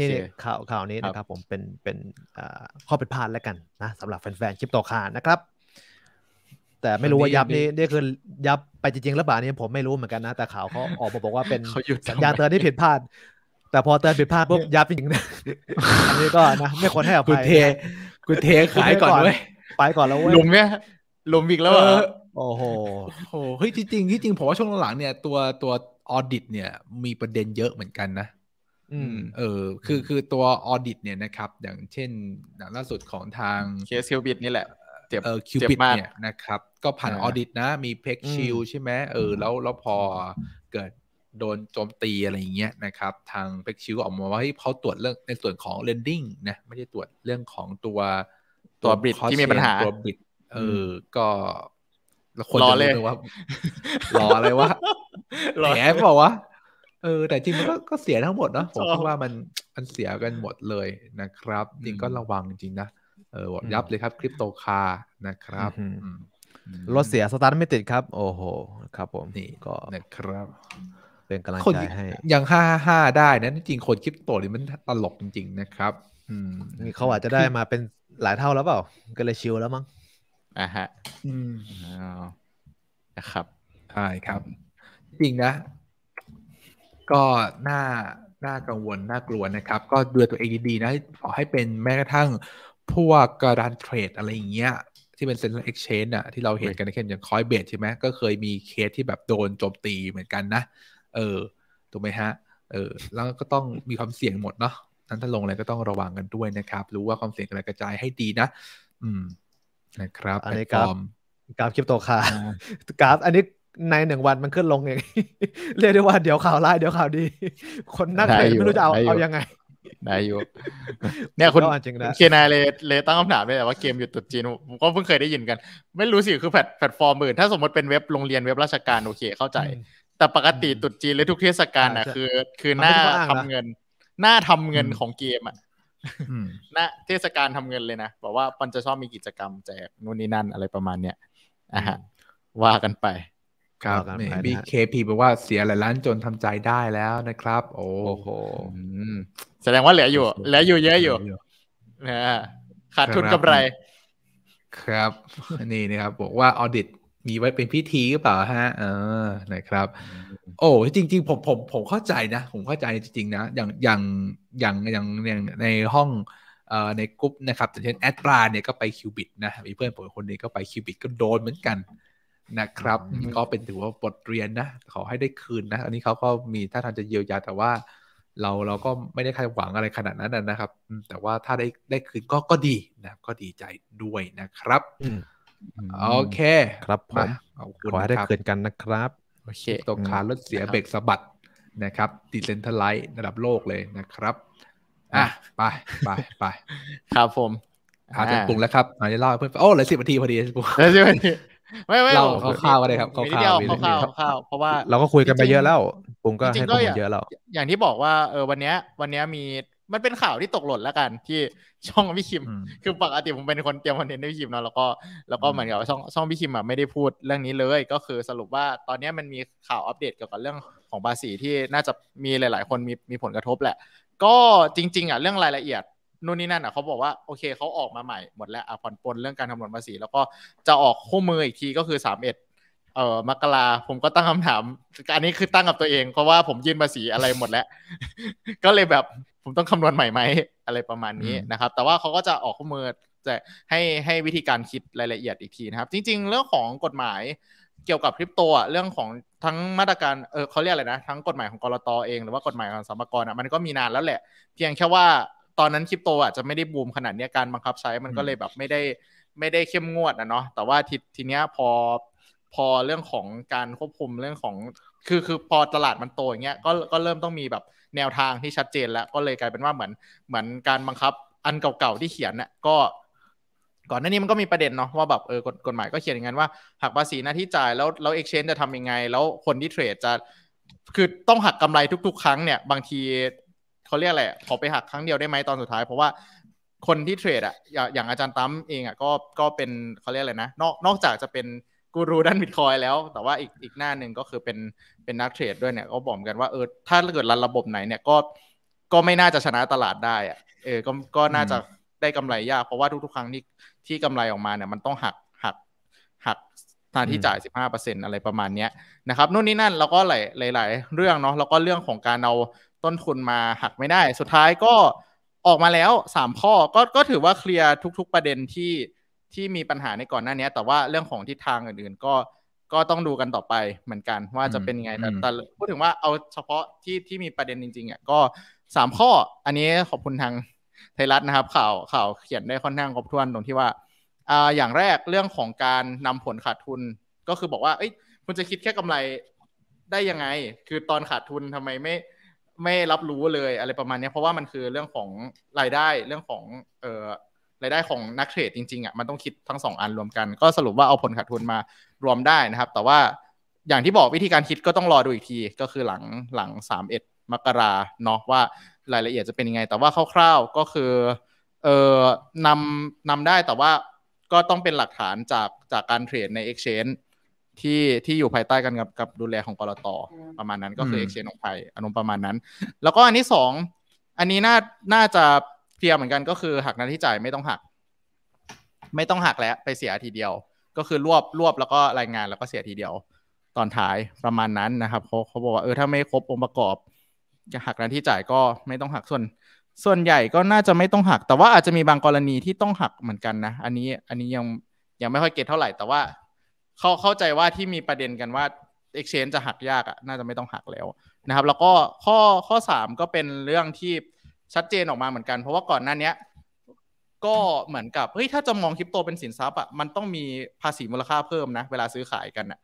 นี่ข่าวข่าวนี้นะครับ ผมเป็นเป็นข้อผิดพลาดแล้วกันนะสำหรับแฟนๆคลิปต่อคานนะครับ แต่ไม่รู้ว่ายับนี่นี่คือยับไปจริงๆหรือเปล่านี่ผมไม่รู้เหมือนกันนะ แต่ข่าวเขาออกมาบอกว่าเป็นสัญญาเตือนที่ผิดพลาด แต่พอเตือนผิดพลาดปุ๊บยับจริงนะอันนี้ก็นะไม่ควรให้อภัยกูเทกูเทขายก่อนเว้ยไปก่อนแล้วเว้ยลุมเนี่ยลุมอีกแล้วเหรอโอ้โหโอ้โหเฮ้ยจริงๆที่จริงผมว่าช่วงหลังเนี่ย ตัวตัวออดิตเนี่ยมีประเด็นเยอะเหมือนกันนะ อืมเออ คือคือตัวออดิตเนี่ยนะครับ อย่างเช่นล่าสุดของทางเคสคิวบิตนี่แหละ เจ็บเออคิวบิตเนี่ยนะครับ ก็ผ่านออดิตนะ มีเพ็กชิลใช่ไหมเออ แล้วแล้วพอเกิดโดนโจมตีอะไรอย่างเงี้ยนะครับ ทางเพ็กชิลออกมาว่าเฮ้ยเขาตรวจเรื่องในส่วนของเลนดิ้งนะไม่ได้ตรวจเรื่องของตัวตัวบิตที่มีปัญหาตัวบิตเออก็รคนรจะรู้ว่า รออะไรวาแหมบอกว่าเออ แต่จริงมันก็เสียทั้งหมดเนาะผมคิดว่ามันมันเสียกันหมดเลยนะครับจริงก็ระวังจริงนะเออยับเลยครับคริปโตคานะครับรถเสียสตาร์ทไม่ติดครับ โอ้โห ครับผมนี่ก็นะครับ เป็นกำลังใจให้ ยังห้าห้าได้นะจริงคนคริปโตนี่มันตลกจริง ๆ นะครับ อืมเขาอาจจะได้มาเป็นหลายเท่าแล้วเปล่าก็เลยชิลแล้วมั้งอ่าฮะอืมนะครับใช่ครับจริง นะ ก็น่าน่ากังวลน่ากลัว นะครับ ก็ดูตัวเองดีๆนะขอให้เป็นแม้กระทั่งพวกการันเทรด อะไรอย่างเงี้ย ที่เป็นเซ็นทรัลเอ็กชแนนอะที่เราเห็นกันในเช่นอย่างคอยเบดใช่ไหมก็ เคยมีเคส ที่แบบโดนโจมตีเหมือนกันนะเออถูกไหมฮะ เออ แล้วก็ต้องมีความเสี่ยงหมด เนาะนั้นถ้าลงอะไรก็ต้องระวังกันด้วยนะครับรู้ว่าความเสี่ยงอะไรกระจายให้ดีนะอืม นะครับอันนี้กราฟกราฟคริปโตคาะกราฟอันนี้ในหนึ่งวันมันขึ้นลงเองเรียกได้ว่าเดี๋ยวข่าวร้าย เดี๋ยวข่าวดี คนนักเตะไม่รู้จะเอาเอายังไง ได้อยู่ เนี่ยคุณเคนาเลยเลยตั้งคำถามไปแต่ว่าเกมหยุดตุดจีน ผมก็เพิ่งเคยได้ยินกัน ไม่รู้สิคือแพลตแพลตฟอร์มอื่น ถ้าสมมติเป็นเว็บโรงเรียน เว็บราชการโอเคเข้าใจ แต่ปกติตุดจีนหรือทุกเทศกาลน่ะคือคือหน้าทำเงิน หน้าทำเงินของเกมอ่ะหน้าเทศกาลทำเงินเลยนะ บอกว่ามันจะชอบมีกิจกรรมแจกนู่นนี่นั่นอะไรประมาณเนี้ยอ่ะว่ากันไปครับบีเคพีแปลว่าเสียหลายล้านจนทำใจได้แล้วนะครับ โอ้โหแสดงว่าเหลืออยู่ เหลืออยู่เยอะอยู่นะขาดทุนกำไร ครับ นี่นะครับ บอกว่าออดิตมีไว้เป็นพิธีหรือเปล่าฮะเออนะครับ โอ้จริง ๆ ผมผม ผมเข้าใจนะ ผมเข้าใจจริงๆนะอย่างอย่างอย่างอย่างอย่างในห้อง ในกรุ๊ปนะครับ แต่เช่นแอดราเนี่ยก็ไปคิวบิตนะ มีเพื่อนผมคนนี้ก็ไปคิวบิตก็โดนเหมือนกันนะครับก็เป็นถือว่าบทเรียนนะขอให้ได้คืนนะ อันนี้เขาก็มีท่าทางจะเยียวยาแต่ว่าเราเราก็ไม่ได้คาดหวังอะไรขนาดนั้นนะครับ แต่ว่าถ้าได้ได้คืนก็ก็ดีนะก็ดีใจด้วยนะครับโอเค ครับผมขอให้ได้คืนกันนะครับโอเคตกคารดเสียเบรกสะบัดนะครับดิเซนทไลท์ระดับโลกเลยนะครับอ่ะ ไปไปไปครับผมอาจารปรุงแล้วครับอาจจะเล่าเพื่อนโอ้เลยสิบนาทีพอดีเลยสิบนาทีไม่ไม่เราเข้าวอะไรครับเข้าวเข้าวเข้าวเพราะว่าเราก็คุยกันไปเยอะแล้วผมก็ให้ข้อมเยอะแล้ว อย่างที่บอกว่าเออวันเนี้ยวันเนี้ยมีมันเป็นข่าวที่ตกหล่นแล้วกันที่ช่องพี่คิมคือปกติผมเป็นคนเตรียมคอนเทนต์ให้พี่คิมเนาะแล้วก็แล้วก็เหมือนกับช่องช่องพี่คิมอ่ะไม่ได้พูดเรื่องนี้เลย ก็คือสรุปว่าตอนนี้มันมีข่าวอัปเดตเกี่ยวกับเรื่องของภาษีที่น่าจะมีหลายๆคนมีมีผลกระทบแหละก็จริงๆอ่ะเรื่องรายละเอียดนู่นนี่นั่นอ่ะเขาบอกว่าโอเคเขาออกมาใหม่หมดแล้วอ่ะผ่อนปลนเรื่องการคำนวณภาษีแล้วก็จะออกคู่มืออีกทีก็คือสามเอ็ดเออมกราผมก็ตั้งคำถามอันนี้คือตั้งกับตัวเองเพราะว่าผมยื่นภาษีอะไรหมดแล้ว ก็เลยแบบผมต้องคำนวณใหม่ไหมอะไรประมาณนี้นะครับ แต่ว่าเขาก็จะออกคู่มือจะให้ให้วิธีการคิดรายละเอียดอีกทีนะครับ จริง ๆ เรื่องของกฎหมายเกี่ยวกับคริปโตอ่ะเรื่องของทั้งมาตรการเออเขาเรียกอะไรนะ ทั้งกฎหมายของกรตอเองหรือว่ากฎหมายของสมกรอ่ะมันก็มีนานแล้วแหละ เพียงแค่ว่าตอนนั้นคริปโตอาจจะไม่ได้บูมขนาดนี้การบังคับใช้มันก็เลยแบบไม่ได้ไม่ได้เข้มงวดนะเนาะแต่ว่าทีทีเนี้ยพอพอเรื่องของการควบคุมเรื่องของคือคือพอตลาดมันโตอย่างเงี้ยก็ก็เริ่มต้องมีแบบแนวทางที่ชัดเจนแล้วก็เลยกลายเป็นว่าเหมือนเหมือนการบังคับอันเก่าๆ ที่เขียนน่ยก็ ก่อนหน้านี้มันก็มีประเด็นเนาะว่าแบบเออกฎกฎหมายก็เขียนอย่างนั้นว่า หักภาษีหน้าที่จ่ายแล้วแล้วเอ็กชแนนจะทำยังไง แล้วคนที่เทรดจะคือต้องหักกำไรทุก ๆ ครั้งเนี่ยบางทีเขาเรียกอะไรขอไปหักครั้งเดียวได้ไหมตอนสุดท้าย เพราะว่าคนที่เทรดอ่ะอย่างอาจารย์ตั้มเองอ่ะก็ ก็เป็นเขาเรียกอะไรนะ นอกนอกจากจะเป็นกูรูด้านบิตคอยแล้ว แต่ว่าอีก อีกหน้าหนึ่งก็คือเป็น เป็นนักเทรดด้วยเนี่ย ก็บอกกันว่า เออ ถ้าเกิดรันระบบไหนเนี่ย ก็ ก็ไม่น่าจะชนะตลาดได้อ่ะเออ ก็ ก็น่าจะได้กำไรยาก เพราะว่าทุกๆครั้งที่ที่กำไรออกมาเนี่ย มันต้องหัก หัก หักทางที่จ่าย15%อะไรประมาณเนี้ยนะครับ นู่นนี่นั่น แล้วก็หลายหลายเรื่องเนาะ แล้วก็เรื่องของการเอาต้นทุนมาหักไม่ได้ สุดท้ายก็ออกมาแล้วสามข้อก็ก็ถือว่าเคลียร์ทุกๆประเด็นที่ที่มีปัญหาในก่อนหน้านี้แต่ว่าเรื่องของทิศทางอื่นๆ ก็ก็ต้องดูกันต่อไปเหมือนกันว่าจะเป็นยังไงแต่แต่พูดถึงว่าเอาเฉพาะที่ที่มีประเด็นจริงๆอ่ะก็สามข้อ อันนี้ขอบคุณทางไทยรัฐนะครับ ข่าวข่าวเขียนได้ค่อนข้างครบถ้วนตรงที่ว่าอ่า อย่างแรกเรื่องของการนำผลขาดทุนก็คือบอกว่าเอ้ยคุณจะคิดแค่กำไรได้ยังไง คือตอนขาดทุนทำไมไม่ไม่รับรู้เลยอะไรประมาณนี้เพราะว่ามันคือเรื่องของรายได้เรื่องของเอ่อรายได้ของนักเทรดจริงๆอ่ะมันต้องคิดทั้งสองอันรวมกันก็สรุปว่าเอาผลขาดทุนมารวมได้นะครับ แต่ว่าอย่างที่บอกวิธีการคิดก็ต้องรอดูอีกทีก็คือหลังหลังสามกราเนาะว่ารายละเอียดจะเป็นยังไง แต่ว่าคร่าวๆก็คือเอ่อนำนำได้แต่ว่าก็ต้องเป็นหลักฐานจากจากการเทรดใน Exchange ที่ที่อยู่ภายใต้กันกับกับดูแลของกรตประมาณนั้น ก็คือเอ็กเชนของไทยอารมณ์ประมาณนั้น แล้วก็อันที่สองอันนี้น่าน่าจะเพียรเหมือนกัน ก็คือหักหน้าที่จ่ายไม่ต้องหัก ไม่ต้องหักแล้วไปเสียทีเดียว ก็คือรวบรวบแล้วก็รายงานแล้วก็เสียทีเดียวตอนท้ายประมาณนั้นนะครับเขาเขาบอกว่าเออถ้าไม่ครบองค์ประกอบจะหักหน้าที่จ่ายก็ไม่ต้องหักส่วน ส่วนใหญ่ก็น่าจะไม่ต้องหัก แต่ว่าอาจจะมีบางกรณีที่ต้องหักเหมือนกันนะอันนี้อันนี้ยังยังไม่ค่อยเก็ตเท่าไหร่แต่ว่าเขาเข้าใจว่าที่มีประเด็นกันว่า Exchange จะหักยากอะน่าจะไม่ต้องหักแล้วนะครับ แล้วก็ข้อข้อ 3 ก็เป็นเรื่องที่ชัดเจนออกมาเหมือนกัน เพราะว่าก่อนหน้านี้ก็เหมือนกับเฮ้ยถ้าจะมองคริปโตเป็นสินทรัพย์อ่ะมันต้องมีภาษีมูลค่าเพิ่มนะเวลาซื้อขายกันอ่ะ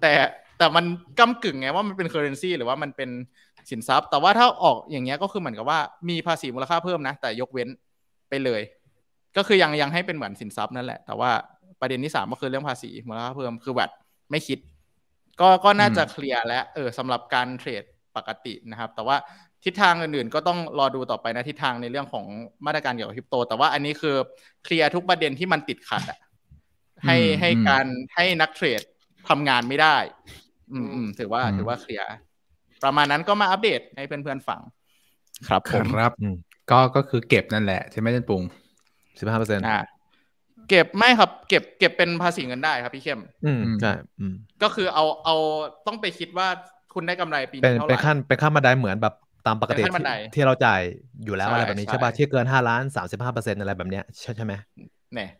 แต่แต่มันกำากึ่งไงว่ามันเป็นเคอร์เรนซีหรือว่ามันเป็นสินทรัพย์ แต่ว่าถ้าออกอย่างเงี้ยก็คือเหมือนกับว่ามีภาษีมูลค่าเพิ่มนะแต่ยกเว้นไปเลย ก็คือยังยังให้เป็นเหมือนสินทรัพย์นั่นแหละแต่ว่าประเด็นที่สามก็คือเรื่องภาษีมูลค่าเพิ่มคือแบบไม่คิด ก็ก็น่าจะเคลียร์แล้ว เออสำหรับการเทรดปกตินะครับ แต่ว่าทิศทางอื่นๆ ก็ต้องรอดูต่อไปนะทิศทางในเรื่องของมาตรการเกี่ยวกับคริปโต แต่ว่าอันนี้คือเคลียร์ทุกประเด็นที่มันติดขัดอะให้ให้การให้นักเทรดทำงานไม่ได้ อืมถือว่าถือว่าเคลียร์ประมาณนั้นก็มาอัปเดตให้เพื่อนๆฟัง ครับครับก็ก็คือเก็บนั่นแหละใช่ไหมเจนปุงสิบห้าเปอร์เซ็นต์เก็บไม่ครับเก็บเก็บเป็นภาษีเงินได้ครับ พี่เข้ม อืมใช่อืมก็คือเอาเอาต้องไปคิดว่าคุณได้กำไรปีนี้เท่าไหร่เป็นขั้นเป็นขั้นบันไดเหมือนแบบตามปกติที่เราจ่ายอยู่แล้วอะไรแบบนี้ใช่ป่ะที่เกินห้าล้านสามสิบห้าเปอร์เซ็นต์อะไรแบบเนี้ยใช่ใช่ไหมเนี่ย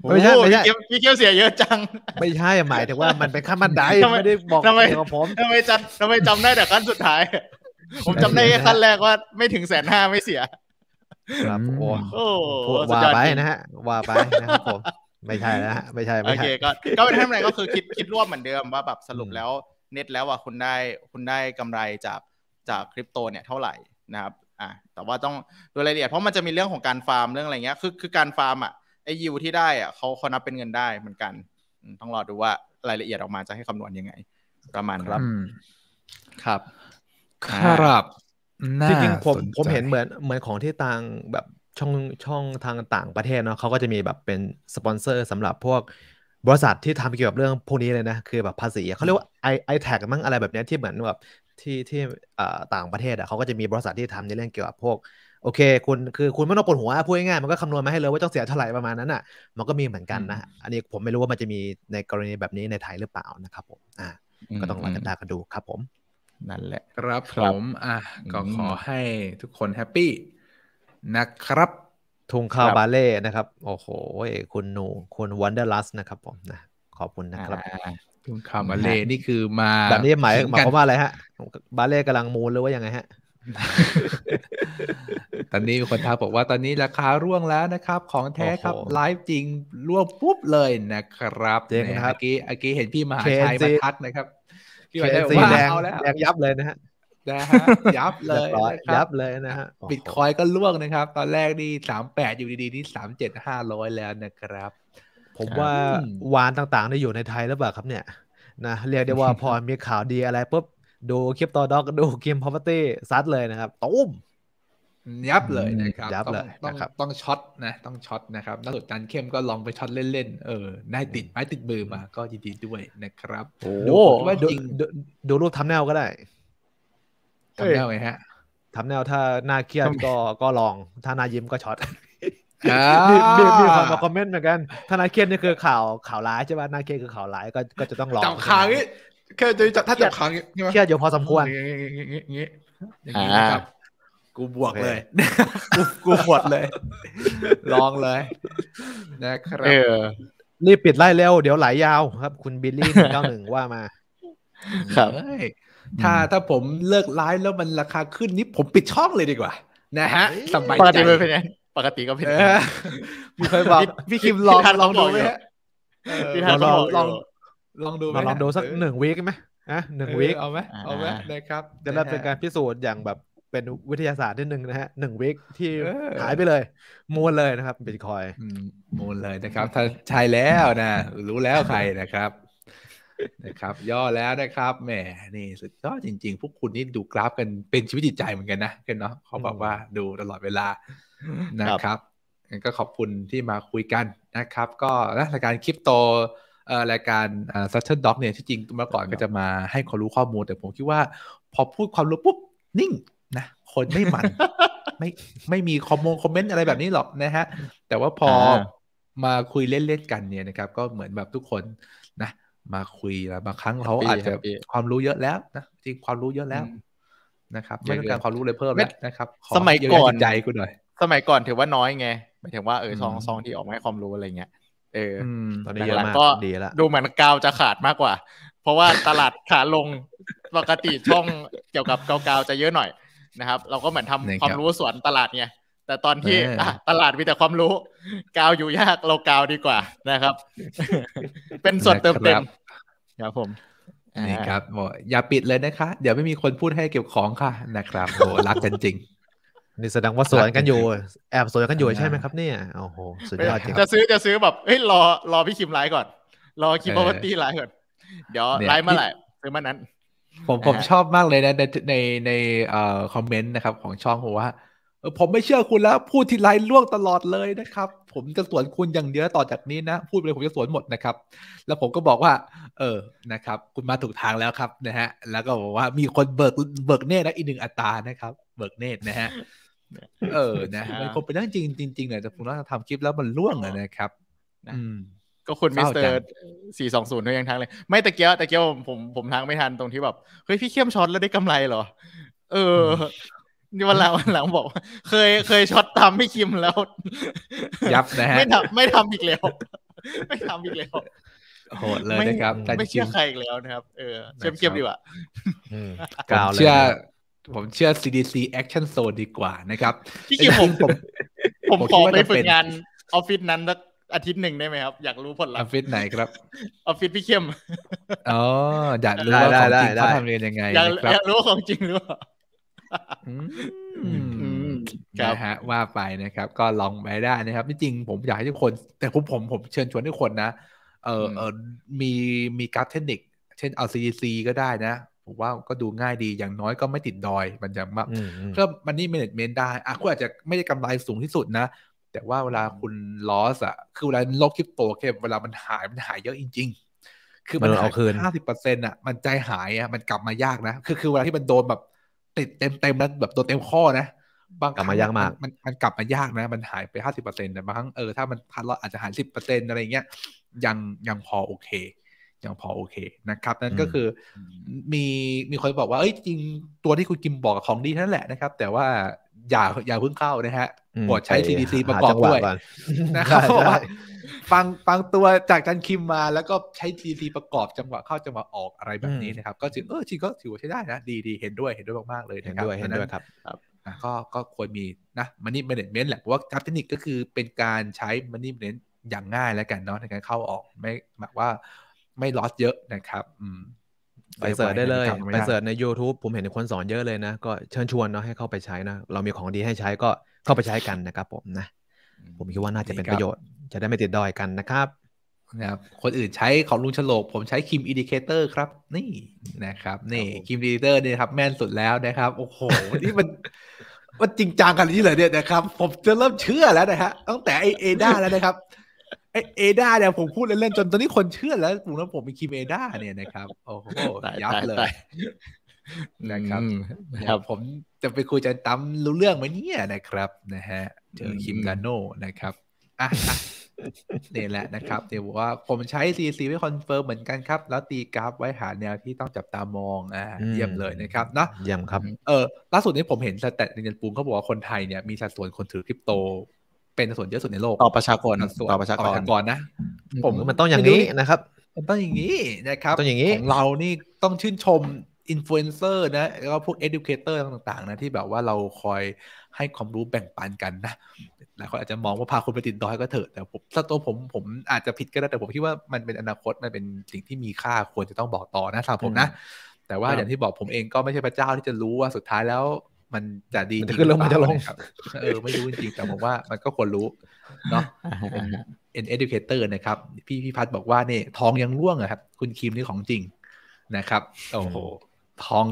ไม่ใช่ไม่ใช่พี่เกียวเสียเยอะจังไม่ใช่หมายถึงว่ามันเป็นขั้นบันไดไม่ได้บอกทำไมผมทำไมจำทำไมจำได้แต่ขั้นสุดท้าย ผมจำได้แค่ขั้นแรกว่าไม่ถึงแสนห้าไม่เสียครับโอ้ว่าไปนะฮะว่าไปนะครับผมไม่ใช่นะฮะไม่ใช่ไม่ใช่โอเค ก็ก็เป็นท่านไหนก็คือคิดคิดร่วมเหมือนเดิมว่าแบบสรุปแล้ว เน็ตแล้วว่าคุณได้ คุณได้กำไรจากจากคริปโตเนี่ย เท่าไหร่นะครับ อ่ะแต่ว่าต้องดูรายละเอียดเพราะมันจะมีเรื่องของการฟาร์มเรื่องอะไรเงี้ยคือคือการฟาร์มอ่ะไอยูที่ได้อ่ะเขาเขานับเป็นเงินได้เหมือนกัน ต้องรอดูว่ารายละเอียดออกมา จะให้คำนวณยังไง ประมาณครับ ครับครับจริงๆผมผมเห็นเหมือนเหมือนของที่ต่างแบบช่องช่องทางต่างประเทศเนาะเขาก็จะมีแบบเป็นสปอนเซอร์สำหรับพวกบริษัทที่ทำเกี่ยวกับเรื่องพวกนี้เลยนะคือแบบภาษีเขาเรียกว่าไอไอแท็กมั้งอะไรแบบนี้ที่เหมือนแบบที่ที่ต่างประเทศอ่ะเขาก็จะมีบริษัทที่ทำในเรื่องเกี่ยวกับพวกโอเค คุณคือคุณไม่ต้องปวดหัวพูดง่ายๆมันก็คำนวณมาให้เลยว่าต้องเสียเท่าไหร่ประมาณนั้นอ่ะมันก็มีเหมือนกันนะอันนี้ผมไม่รู้ว่ามันจะมีในกรณีแบบนี้ในไทยหรือเปล่านะครับผมอ่าก็ต้องรอกันดากันดูครับผมนั่นแหละครับผมอ่ะก็ขอให้ทุกคนแฮปปี้นะครับ ทุงคาวบาเล่นะครับ โอ้โหคุณหนูคุณวันเดอร์ลัสนะครับ ผมนะขอบคุณนะครับ ทุงคาวบาเล่นี่คือมาแบบนี้หมายหมายความว่าอะไรฮะ บาเล่กำลังมูลหรือว่ายังไงฮะตอนนี้มีคนทักบอกว่าตอนนี้ราคาร่วงแล้วนะครับ ของแท้ครับไลฟ์จริงร่วงปุ๊บเลยนะครับเมื่อกี้เมื่อกี้เห็นพี่มหาชัยมาทักนะครับพี่ไว้ได้ว่าเอาแล้วแดงยับเลยนะฮะนะฮะยับเลยยับเลยนะฮะ บิตคอยก็ล่วงนะครับ ตอนแรกนี่สามแปดอยู่ดีๆนี่สามเจ็ดห้าร้อยแล้วนะครับ ผมว่าวานต่างๆ ได้อยู่ในไทยแล้วเปล่าครับเนี่ย นะ เรียกได้ว่าพอมีข่าวดีอะไรปุ๊บดูคลิปต่อดอกดูเกมพาวเวอร์ตี้ซัดเลยนะครับตุ้มยับเลยนะครับบต้องต้องต้องช็อตนะ ต้องช็อตนะครับนักสุดจันเข้มก็ลองไปช็อตเล่นๆ เออ ได้ติดไม้ติดมือมา ก็ยินดีด้วยนะครับ โอ้ว่าจริงดูรูปทำแนวก็ได้ทำแนวไงฮะทำแนวถ้าหน้าเครียดก็ก็ลอง ถ้าหน้ายิ้มก็ช็อตมีมีคนมาคอมเมนต์เหมือนกัน ถ้าหน้าเครียดนี่คือข่าวข่าวร้ายใช่ไหมหน้าเครียดคือข่าวร้ายก็ก็จะต้องลองจับขางนี่แค่จะถ้าจับขางีเครียดอยู่พอสมควรอย่างนี้อย่างนี้อย่างนี้นะครับกูบวกเลย กูกูหมดเลย ลองเลย นะครับรีบปิดไล่เร็ว เดี๋ยวไหลยาวครับ คุณบิลลี่่เก้าหนึ่งว่ามา ครับถ้าถ้าผมเลิกไลฟ์แล้วมันราคาขึ้นนี้ ผมปิดช่องเลยดีกว่า นะฮะสบายใจปกติเป็นไง ปกติก็เป็นมีเคยบอกพี่คิมลองลองดูไหมพี่ทานลองลองลองดูไหมลองดูสักหนึ่งวีคไหมฮะหนึ่งวีคเอาไหมเอาไหมนะครับจะได้เป็นการพิสูจน์อย่างแบบเป็นวิทยาศาสตร์นิดนึ่งนะฮะหนึ่งวิกที่หายไปเลยมูลเลยนะครับบิตคอยมูลเลยนะครับ ถ้าใช่แล้วนะ รู้แล้วใครนะครับ นะครับ ย่อแล้วนะครับแหมนี่ สุดยอดจริง ๆ พวกคุณนี่ดูกราฟกันเป็นชีวิตจิตใจเหมือนกันนะกันเนาะเขาบอกว่าดูตลอดเวลานะครับ ก็ขอบคุณที่มาคุยกันนะครับ ก็รายการคริปโตรายการซัตเทิลด็อกเนี่ย ที่จริงเมื่อก่อนก็จะมาให้ความรู้ข้อมูลแต่ผมคิดว่า พอพูดความรู้ปุ๊บนิ่งคนไม่หมันไม่ไม่มีคอมมงคอมเมนต์อะไรแบบนี้หรอกนะฮะ แต่ว่าพอมาคุยเล่นๆกันเนี่ยนะครับ ก็เหมือนแบบทุกคนนะ มาคุยแล้วบางครั้งเขาอาจจะความรู้เยอะแล้ว นะจริงความรู้เยอะแล้วนะครับ ไม่ต้องการความรู้เลยเพิ่มแล้วนะครับ สมัยก่อนใจกูหน่อย สมัยก่อนถือว่าน้อยไงหมายถึงว่าเออซองซองที่ออกมาให้ความรู้อะไรเงี้ยเออ ตอนนี้เยอะมากดีละดูเหมือนกาวจะขาดมากกว่า เพราะว่าตลาดขาลงปกติช่องเกี่ยวกับกาวๆจะเยอะหน่อยนะครับเราก็เหมือนทำความรู้สวนตลาดไงแต่ตอนที่ตลาด มีแต่ความรู้ กาวอยู่ยากเรากาวดีกว่านะครับ เป็นส่วนเติมเต็มครับผมนี่ครับโมอย่าปิดเลยนะคะ เดี๋ยวไม่มีคนพูดให้เก็บของค่ะ นะครับโหรักกันจริงนี่แสดงว่าสวนกันอยู่ แอบสวนกันอยู่ใช่ไหมครับเนี่ยโอ้โหสุดยอดจริงจะซื้อจะซื้อแบบเฮ้ยรอรอพี่คิมไลฟ์ก่อน รอคิมบอวตี้ไลฟ์ก่อนเดี๋ยวไลฟ์เมื่อไหร่ซื้อเมื่อนั้นผมผมชอบมากเลยนะในในในอคอมเมนต์นะครับ ของช่องว่าผมไม่เชื่อคุณแล้วพูดทีไรล่วงตลอดเลยนะครับ ผมจะสวนคุณอย่างเดียวต่อจากนี้นะ พูดเลยผมจะสวนหมดนะครับ แล้วผมก็บอกว่า เออนะครับ คุณมาถูกทางแล้วครับนะฮะแล้วก็บอกว่ามีคนเบิกเบิกเนตรนะอีกหนึ่งอัตรานะครับเบิกเนตรนะฮะเออนะมันคงเป็นเรื่องจริงจริงๆเลยแต่ผมว่าทำคลิปแล้วมันล่วงอะนะครับอืมก็คุณมิสเตอร์สี่สองศูนย์ก็ยังทักเลย ไม่ตะเกียบตะเกียบผมผมทักไม่ทันตรงที่แบบ เฮ้ยพี่เข้มช็อตแล้วได้กำไรเหรอ เออนี่วันหลังวันหลังบอก เคยเคยช็อตตามพี่คิมแล้วยับนะฮะไม่ทำไม่ทำอีกแล้ว ไม่ทำอีกแล้ว โหดเลยนะครับไม่เชื่อใครอีกแล้วนะครับ เออเชื่อเกียบดีกว่าผมเชื่อผมเชื่อ CDC Action Zone ดีกว่านะครับพี่คิมผม ผมขอไปฝึกงานออฟฟิศนั้นสักอาทิตย์หนึ่งได้ไหมครับอยากรู้ผลลัพธ์ออฟฟิศไหนครับออฟฟิศพี่เข้มอ๋ออยากรู้ว่าของจริงเขาทำเรียนยังไงอยากรู้ของจริงหรือเปล่านะฮะว่าไปนะครับ ก็ลองไปได้นะครับจริงผมอยากให้ทุกคน แต่ผมผมผมเชิญชวนทุกคนนะเออเออมีมีกราฟเทคนิค เช่นเอาซีซีก็ได้นะผมว่าก็ดูง่ายดีอย่างน้อยก็ไม่ติดดอย มันจะมากก็มันนี่เมเนจเมนต์ได้อ่ะคุณอาจจะไม่ได้กำไรสูงที่สุดนะแต่ว่าเวลาคุณลอสอ่ะ คือเวลาลบคริปโตเค เวลามันหายมันหายเยอะจริง ๆ คือมันหายห้าสิบเปอร์เซ็นต์อ่ะ มันใจหายอ่ะ มันกลับมายากนะ คือคือเวลาที่มันโดนแบบติดเต็มเต็มแล้วแบบตัวเต็มข้อนะบางกลับมายากมากมันมันกลับมายากนะ มันหายไปห้าสิบเปอร์เซ็นต์แต่บางครั้งเออถ้ามันพัดลอสอาจจะหายสิบเปอร์เซ็นต์อะไรเงี้ย ยังยังพอโอเค ยังพอโอเคนะครับ นั่นก็คือมีมีคนบอกว่าเอ้ยจริง ตัวที่คุณกิมบอกของดีนั่นแหละนะครับ แต่ว่าอย่าอย่าเพิ่งเข้านะฮะโปรดใช้ CDC ประกอบด้วยนะครับเพราะว่าฟังฟังตัวจากจันคิมมา แล้วก็ใช้ CDC ประกอบจังหวะเข้าจังหวะออกอะไรแบบนี้นะครับ ก็ถิงเออจริงก็ถือว่าใช้ได้นะ ดีดีเห็นด้วยเห็นด้วยมากๆเลยนะครับเห็นด้วยเห็นด้วยครับก็ก็ควรมีนะมันนี่เมเนจเมนต์แหละเพราะว่ากัาเทคนิคก็คือเป็นการใช้มันนี่เม้นอย่างง่ายแล้วกันเนาะในการเข้าออกไม่หมายว่าไม่ลอสเยอะนะครับ อืมไปเสิร์ชได้เลยไปเสิร์ชใน YouTube ผมเห็นคนสอนเยอะเลยนะ ก็เชิญชวนเนาะให้เข้าไปใช้นะเรามีของดีให้ใช้ก็เข้าไปใช้กันนะครับผมนะผมคิดว่าน่าจะเป็นประโยชน์ จะได้ไม่ติดดอยกันนะครับนะครับคนอื่นใช้ของลุงฉลกผมใช้คิมอินดิเคเตอร์ครับ นี่นะครับ นี่คิมอินดิเคเตอร์เนี่ยครับ แม่นสุดแล้วนะครับโอ้โหนี่มันว่าจริงจังกันนี่เลยเนี่ยนะครับ ผมจะเริ่มเชื่อแล้วนะฮะตั้งแต่ไอเอด้าแล้วนะครับเอเอดาเนี่ยผมพูดเล่นๆจนตอนนี้คนเชื่อแล้วผมว่าผมเป็นคิมเอดาเนี่ยนะครับโอ้โหยับเลยนะครับนะครับผมจะไปคุยจะตั้มรู้เรื่องไหมเนี่ยนะครับนะฮะ เจอคิมกาโน่นะครับอ่ะนี่แหละนะครับเดี๋ยวบอกว่าผมใช้ซีซีไว้คอนเฟิร์มเหมือนกันครับ แล้วตีกราฟไว้หาแนวที่ต้องจับตามองอ่าเยี่ยมเลยนะครับเนาะเยี่ยมครับเออล่าสุดนี้ผมเห็นสแตทในเงินปูนเขาบอกว่าคนไทยเนี่ยมีสัดส่วนคนถือคริปโตเป็นส่วนเยอะสุดในโลกต่อประชากรต่อประชากรกนะ ผมมันต้องอย่างนี้นะครับมันต้องอย่างนี้นะครับต้องอย่างนี้ของเรานี่ต้องชื่นชมอินฟลูเอนเซอร์นะ แล้วพวกเอดูเคเตอร์ต่างๆ นะที่แบบว่าเราคอยให้ความรู้แบ่งปันกันนะหลายคนอาจจะมองว่าพาคุณไปติดดอยก็เถอะแต่ผมถ้าตัวผมผมอาจจะผิดก็ได้แต่ผมคิดว่ามันเป็นอนาคตมันเป็นสิ่งที่มีค่าควรจะต้องบอกต่อนะสำหรับผมนะแต่ว่าอย่างที่บอกผมเองก็ไม่ใช่พระเจ้าที่จะรู้ว่าสุดท้ายแล้วมันจะดีจะขึ้นหลือมันจะลงเออไม่รู้จริงแต่ผมว่า มันก็ควรรู้เนาะเป็น educator นะครับพี่พี่พัดบอกว่าเนี่ยทองยังร่วงอะครับคุณคิมนี่ของจริงนะครับโอ้โหทอง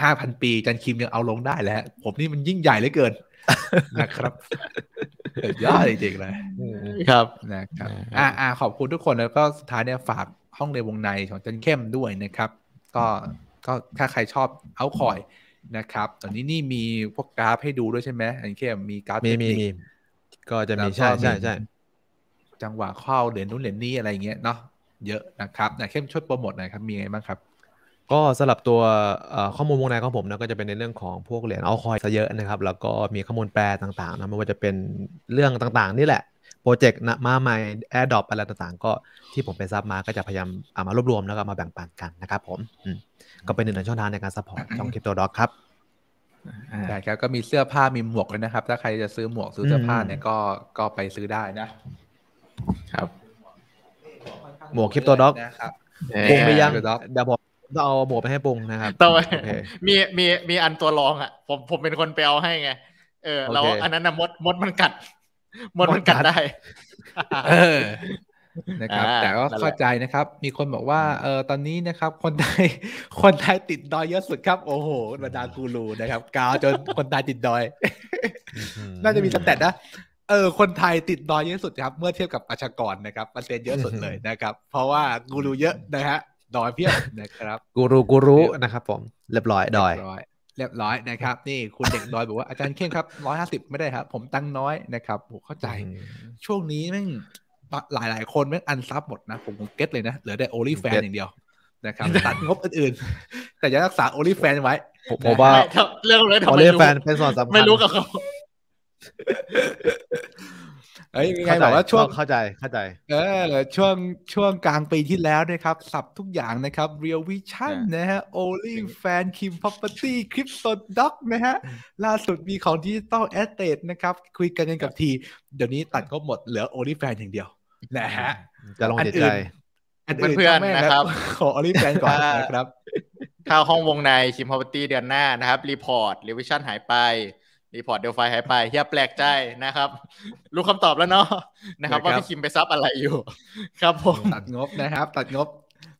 ห้าพันปีจันคิมยังเอาลงได้แล้วผมนี่มันยิ่งใหญ่เหลือเกินนะครับยอดจริงๆเลยครับนะครับ อ่าอ่าขอบคุณทุกคนแล้วก็สุดท้ายเนี่ยฝากห้องในวงในของจันเข้มด้วยนะครับ ก็ก็ถ้าใครชอบเอาคอยนะครับตอนนี้นี่มีพวกกราฟให้ดูด้วยใช่ไหมอันนี้แค่มีกราฟมีมีมีก็จะมีใช่ใช่ใช่จังหวะเข้าเหรียญนู้นเหรียญนี้อะไรเงี้ยเนาะเยอะนะครับนะเข้มชดโปรโมทหน่อยครับมีไงบ้างครับ ก็สำหรับตัวข้อมูลวงในของผมนะก็จะเป็นในเรื่องของพวกเหรียญเอาคอยซะเยอะนะครับ แล้วก็มีข้อมูลแปลต่างๆ นะไม่ว่าจะเป็นเรื่องต่างๆ นี่แหละโปรเจกต์นมาใหม่แอร์ดอปอะไรต่างๆก็ที่ผมไปซับมาก็จะพยายามเอามารวบรวมแล้วก็มาแบ่งปันกันนะครับผม ก็เป็นหนึ่งในช่องทางในการซัพพอร์ตช่องคริปโตด็อกครับใช่ครับ ก็มีเสื้อผ้ามีหมวกเลยนะครับ ถ้าใครจะซื้อหมวกซื้อเสื้อผ้าเนี่ยก็ก็ไปซื้อได้นะ ครับหมวกคริปโตด็อกปุงไปยังเดี๋ยวผมจะเอาหมวกไปให้ปุงนะครับ มีมีมีอันตัวรองอ่ะผมผมเป็นคนไปเอาให้ไงเออเราอันนั้นนะมดมดมันกัดมดมันกัดได้นะครับ แต่ก็เข้าใจนะครับ มีคนบอกว่า เออตอนนี้นะครับ คนไทย คนไทยติดดอยเยอะสุดครับ โอ้โห บรรดากูรูนะครับกาวจนคนไทยติดดอย น่าจะมีสแตทนะ เออ คนไทยติดดอยเยอะสุดครับ เมื่อเทียบกับประชากรนะครับ เปอร์เซ็นต์เยอะสุดเลยนะครับ เพราะว่ากูรูเยอะนะฮะ ดอยเพียบนะครับ กูรูกูรู้นะครับ ผม เรียบร้อยดอยเรียบร้อยนะครับ นี่คุณเด็กน้อยบอกว่าอาจารย์เข้มครับร้อยห้าสิบไม่ได้ครับ ผมตั้งน้อยนะครับผมเข้าใจ ช่วงนี้แม่งหลายหลายคนแม่งอันซับหมดนะ ผมเก็ตเลยนะ เหลือแต่โอลิแฟนอย่างเดียว นะครับตัดงบอื่นๆแต่อยังรักษาโอลิแฟนไว้ ผมว่าเรื่องเรื่องโอลแฟนเป็นส่วนสำคัญไม่รู้กับเขาเอ้ยมีไงบอกว่าช่วงเข้าใจเข้าใจเออช่วงช่วงกลางปีที่แล้วนะครับ สับทุกอย่างนะครับ Real Vision นะฮะ Only Fan Kim Property Crypto Doc นะฮะ ล่าสุดมีของ Digital Estate นะครับ คุยกันกันกับที เดี๋ยวนี้ตัดก็หมดเหลือ Only Fan อย่างเดียว นะฮะจะลองเด็ดใจเพื่อนๆนะครับขอ Only Fan ก่อนนะครับข้าวห้องวงในคิมพเวอร์ตี้เดือนหน้านะครับ รีพอร์ตรีวิชั่นหายไปรีพอร์ตเดลไฟหายไปเฮียแปลกใจนะครับ รู้คำตอบแล้วเนาะนะครับ ว่าพี่คิมไปซับอะไรอยู่ครับผม ตัดงบนะครับ ตัดงบ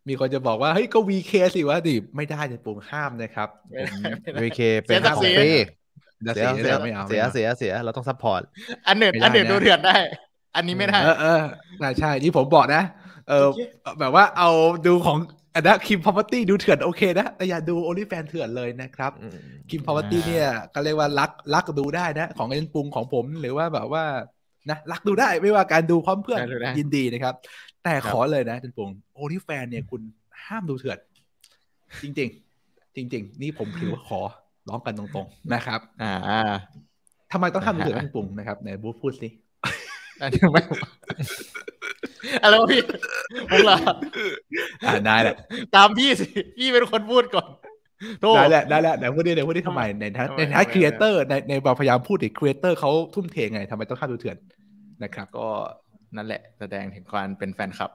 มีคนจะบอกว่า เฮ้ย ก็วีเคสิวะดิไม่ได้จะปุ่มห้ามนะครับวีเคเป็นห้าของปีเสียเสียเสียเสียเสียเราต้องซัพพอร์ตอันเด็ดอันเด็ดดูเถื่อนได้ อันนี้ไม่ได้ เออเออใช่นี่ผมบอกนะเออ แบบว่าเอาดูของอันนั้นคิมพาวเวอร์ตี้ดูเถื่อนโอเคนะแต่อย่าดูโอลิแฟนเถื่อนเลยนะครับคิมพาวเวอร์ตี้เนี่ยก็เรียกว่ารักรักดูได้นะ ของเอ็นปุงของผมหรือว่าแบบว่านะรักดูได้ไม่ว่าการดูพร้อมเพื่อนยินดีนะครับ แต่ขอเลยนะเอ็นปุงโอลิแฟนเนี่ยคุณห้ามดูเถื่อนจริงๆ จริง ๆ นี่ผมถือว่าขอร้องกันตรงๆนะครับ อ่าทำไมต้องห้ามดูเถื่อนเอ็นปุงนะครับไหนบูพูดสิอะไรวะพี่มึงเหรอได้แหละตามพี่สิ พี่เป็นคนพูดก่อน ได้แหละได้แหละไหนพูดดิไหนพูดดิทำไมในทัศในทัศครีเอเตอร์ ในในบอพยายามพูดถึงครีเอเตอร์เขาทุ่มเทไง ทำไมต้องฆ่าดูเถื่อน นะครับ ก็นั่นแหละ แสดงถึงความเป็นแฟนคลับ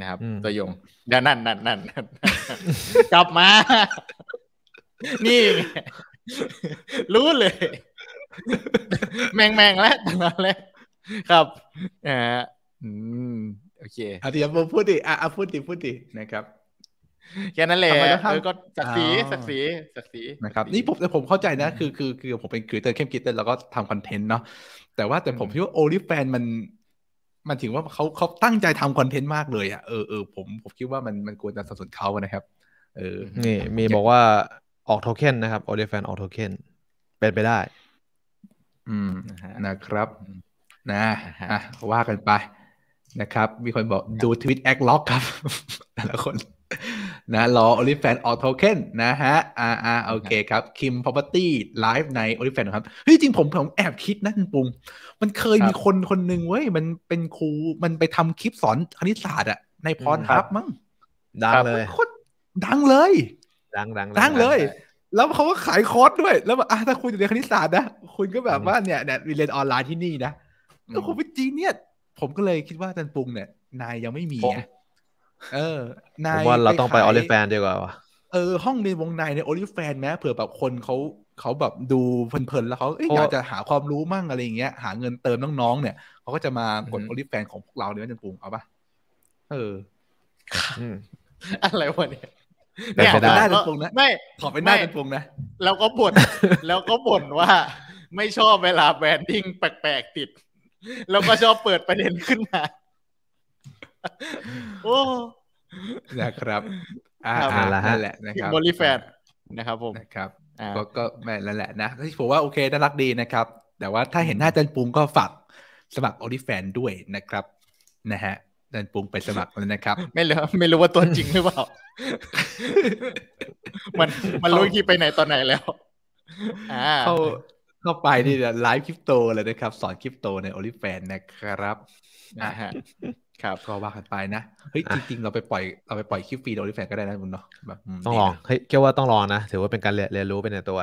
นะครับตัวยง ด้านนั่นนั่นนั่น กลับมา นี่ รู้เลย แมงแมงแล้วตอนนั้นแล้วครับอ่าอืมโอเค อ่ะเดี๋ยวพูดดิอ่ะพูดดิ พูดดินะครับแค่นั้นแหละเออก็สักสีสักสีสักสีนะครับ นี่ผมแต่ผมเข้าใจนะ คือคือคือผมเป็นคืเอเตอร์เข้มกิดเตอร์แล้วก็ทำคอนเทนต์เนาะแต่ว่าแต่ผมคิดว่าโอลิฟแฟนมัน มันถึงว่าเขาเขาตั้งใจทำคอนเทนต์มากเลยอ่ะเออเออผมผมคิดว่ามันมันควรจะสนับสนุนเขานะครับ เออ นี่มีบอกว่าออกโทเค็นนะครับโอลิฟแฟนออกโทเค็นเป็นไปได้ อืม นะครับ นะว่ากันไปนะครับ มีคนบอกดูทวิตแอคล็อกครับแต่ละคนนะ รอโอลิแฟนออกโทเค็นนะฮะ อ่าอ่าโอเคครับคิมพ property ไลฟ์ในโอลิแฟนครับเฮ้ยจริงผมผมแอบคิดนะคุณปุง มันเคยมีคนคนหนึ่งเว้ยมันเป็นครูมันไปทำคลิปสอนคณิตศาสตร์อะในพรทับมั้งดังเลยโคตรดังเลยดังดังดังเลย แล้วเขาก็ขายคอร์สด้วยแล้วแบบอ่ะถ้าคุณอยู่ในคณิตศาสตร์นะ คุณก็แบบว่าเนี่ยเนี่ยเรียนออนไลน์ที่นี่นะแล้วคุณเป็นจีเนียสผมก็เลยคิดว่าจันปุงเนี่ย นายยังไม่มีเออนายว่าเราต้องไปออลิแฟนดีกว่าวะเออห้องเรียนวงในในโอลิแฟนนะเผื่อแบบคนเขาเขาแบบดูเพลินๆ แล้วเขาอยากจะหาความรู้มั่งอะไรอย่างเงี้ย หาเงินเติมน้องๆเนี่ยเขาก็จะมากดโอลิแฟนของพวกเราเนี่ยจันปุงเอาปะเอออะไรวะเนี่ยเนี่ยขอเป็นหน้าจันปุงนะ ไม่ ขอเป็นหน้าจันปุงนะ แล้วก็บ่นแล้วก็บ่นว่าไม่ชอบเวลาแบรนดิ้งแปลกๆติดแล้วก็ชอบเปิดประเด็นขึ้นมา โอ้นะครับอ่าละวฮะแหละนะครับบริแฟนนะครับผมนะครับก็ก็แม่นั่นแหละนะที่ผมว่า โอเคน่ารักดีนะครับ แต่ว่าถ้าเห็นหน้าจันปุงก็ฝากสมัครโอลิแฟนด้วยนะครับ นะฮะจันปุงไปสมัครแล้วนะครับ ไม่รู้ไม่รู้ว่าตัวจริงหรือเปล่า มันมันรู้ที่ไปไหนตอนไหนแล้วเขาข้าไปนี่ไลฟ์คริปโตเลยนะครับสอนคริปโตในโอลิแฟนนะครับนะฮะ ครับ ก็ว่ากันไปนะเฮ้ยจริงๆ เราไปปล่อยเราไปปล่อยคลิปฟรีโอลิแฟนก็ได้นะคุณเนาะต้องลองเฮ้ยเกี่ยวว่าต้องลองนะถือว่าเป็นการเรียนรู้เป็นตัว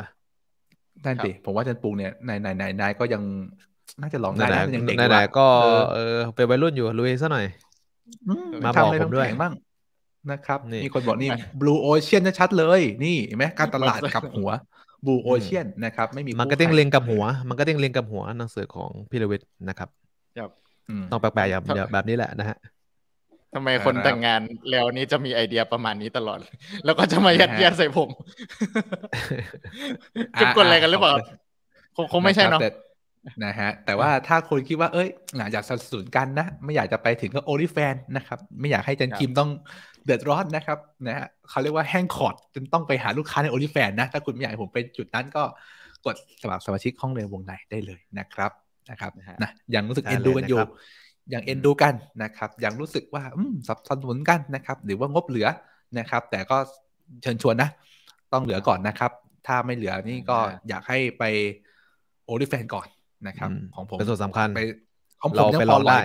นั่นสิผมว่าจันปูเนี่ยนายนายนายนายก็ยัง น่าจะลองได้นะยังเด็กนายก็เออเป็นวัยรุ่นอยู่ลุยซะหน่อยมาบอกผมด้วยบ้าง นะครับมีคนบอกนี่ Blue Ocean ชัดเลยนี่เห็นไหมการตลาดกับ หัวบูโอเชียนนะครับ ไม่มีมันก็เด้งเล็งกับหัวมันก็เด้งเล็งกับหัวหนังสือของพิรวิทนะครับครับต้องแปลกๆ อย่างแบบนี้แหละนะฮะทำไมคนแต่งงานแล้วนี้จะมีไอเดียประมาณนี้ตลอด แล้วก็จะมายัดเยียดใส่ผมจะกดอะไรกันหรือเปล่าคงไม่ใช่เนาะนะฮะ แต่ว่าถ้าคนคิดว่าเอ้ยอยากสนับสนุนกันนะ ไม่อยากจะไปถึงก็โอลิแฟนนะครับ ไม่อยากให้จันคิมต้องเดือดร้อนนะครับนะฮะเขาเรียกว่าแห้งขอดจนต้องไปหาลูกค้าในโอลิแฟนนะถ้าคุณไม่อยากผมเป็นจุดนั้นก็กดสมัครสมาชิกห้องเรียนวงในได้เลยนะครับนะครับนะยังรู้สึกเอ็นดูกันอยู่ยังเอ็นดูกันนะครับยังรู้สึกว่าสับสนุนกันนะครับ หรือว่างบเหลือนะครับ แต่ก็เชิญชวนนะต้องเหลือก่อนนะครับ ถ้าไม่เหลือนี่ก็อยากให้ไปโอลิแฟนก่อนนะครับของผมเป็นส่วนสำคัญไปของผมยังพอลอ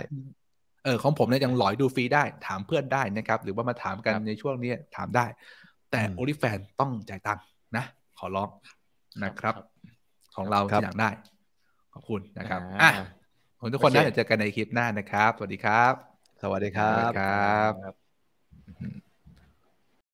เออของผมเนี่ยยังหลอยดูฟรีได้ ถามเพื่อนได้นะครับ หรือว่ามาถามกันในช่วงนี้ถามได้ แต่โอลิแฟนต้องจ่ายตังค์นะ ขอร้องนะครับ ของเราอยากได้ ขอบคุณนะครับ อ่ะขอบทุกคนนะเดี๋ยวเจอกันในคลิปหน้านะครับ สวัสดีครับ สวัสดีครับ ครับ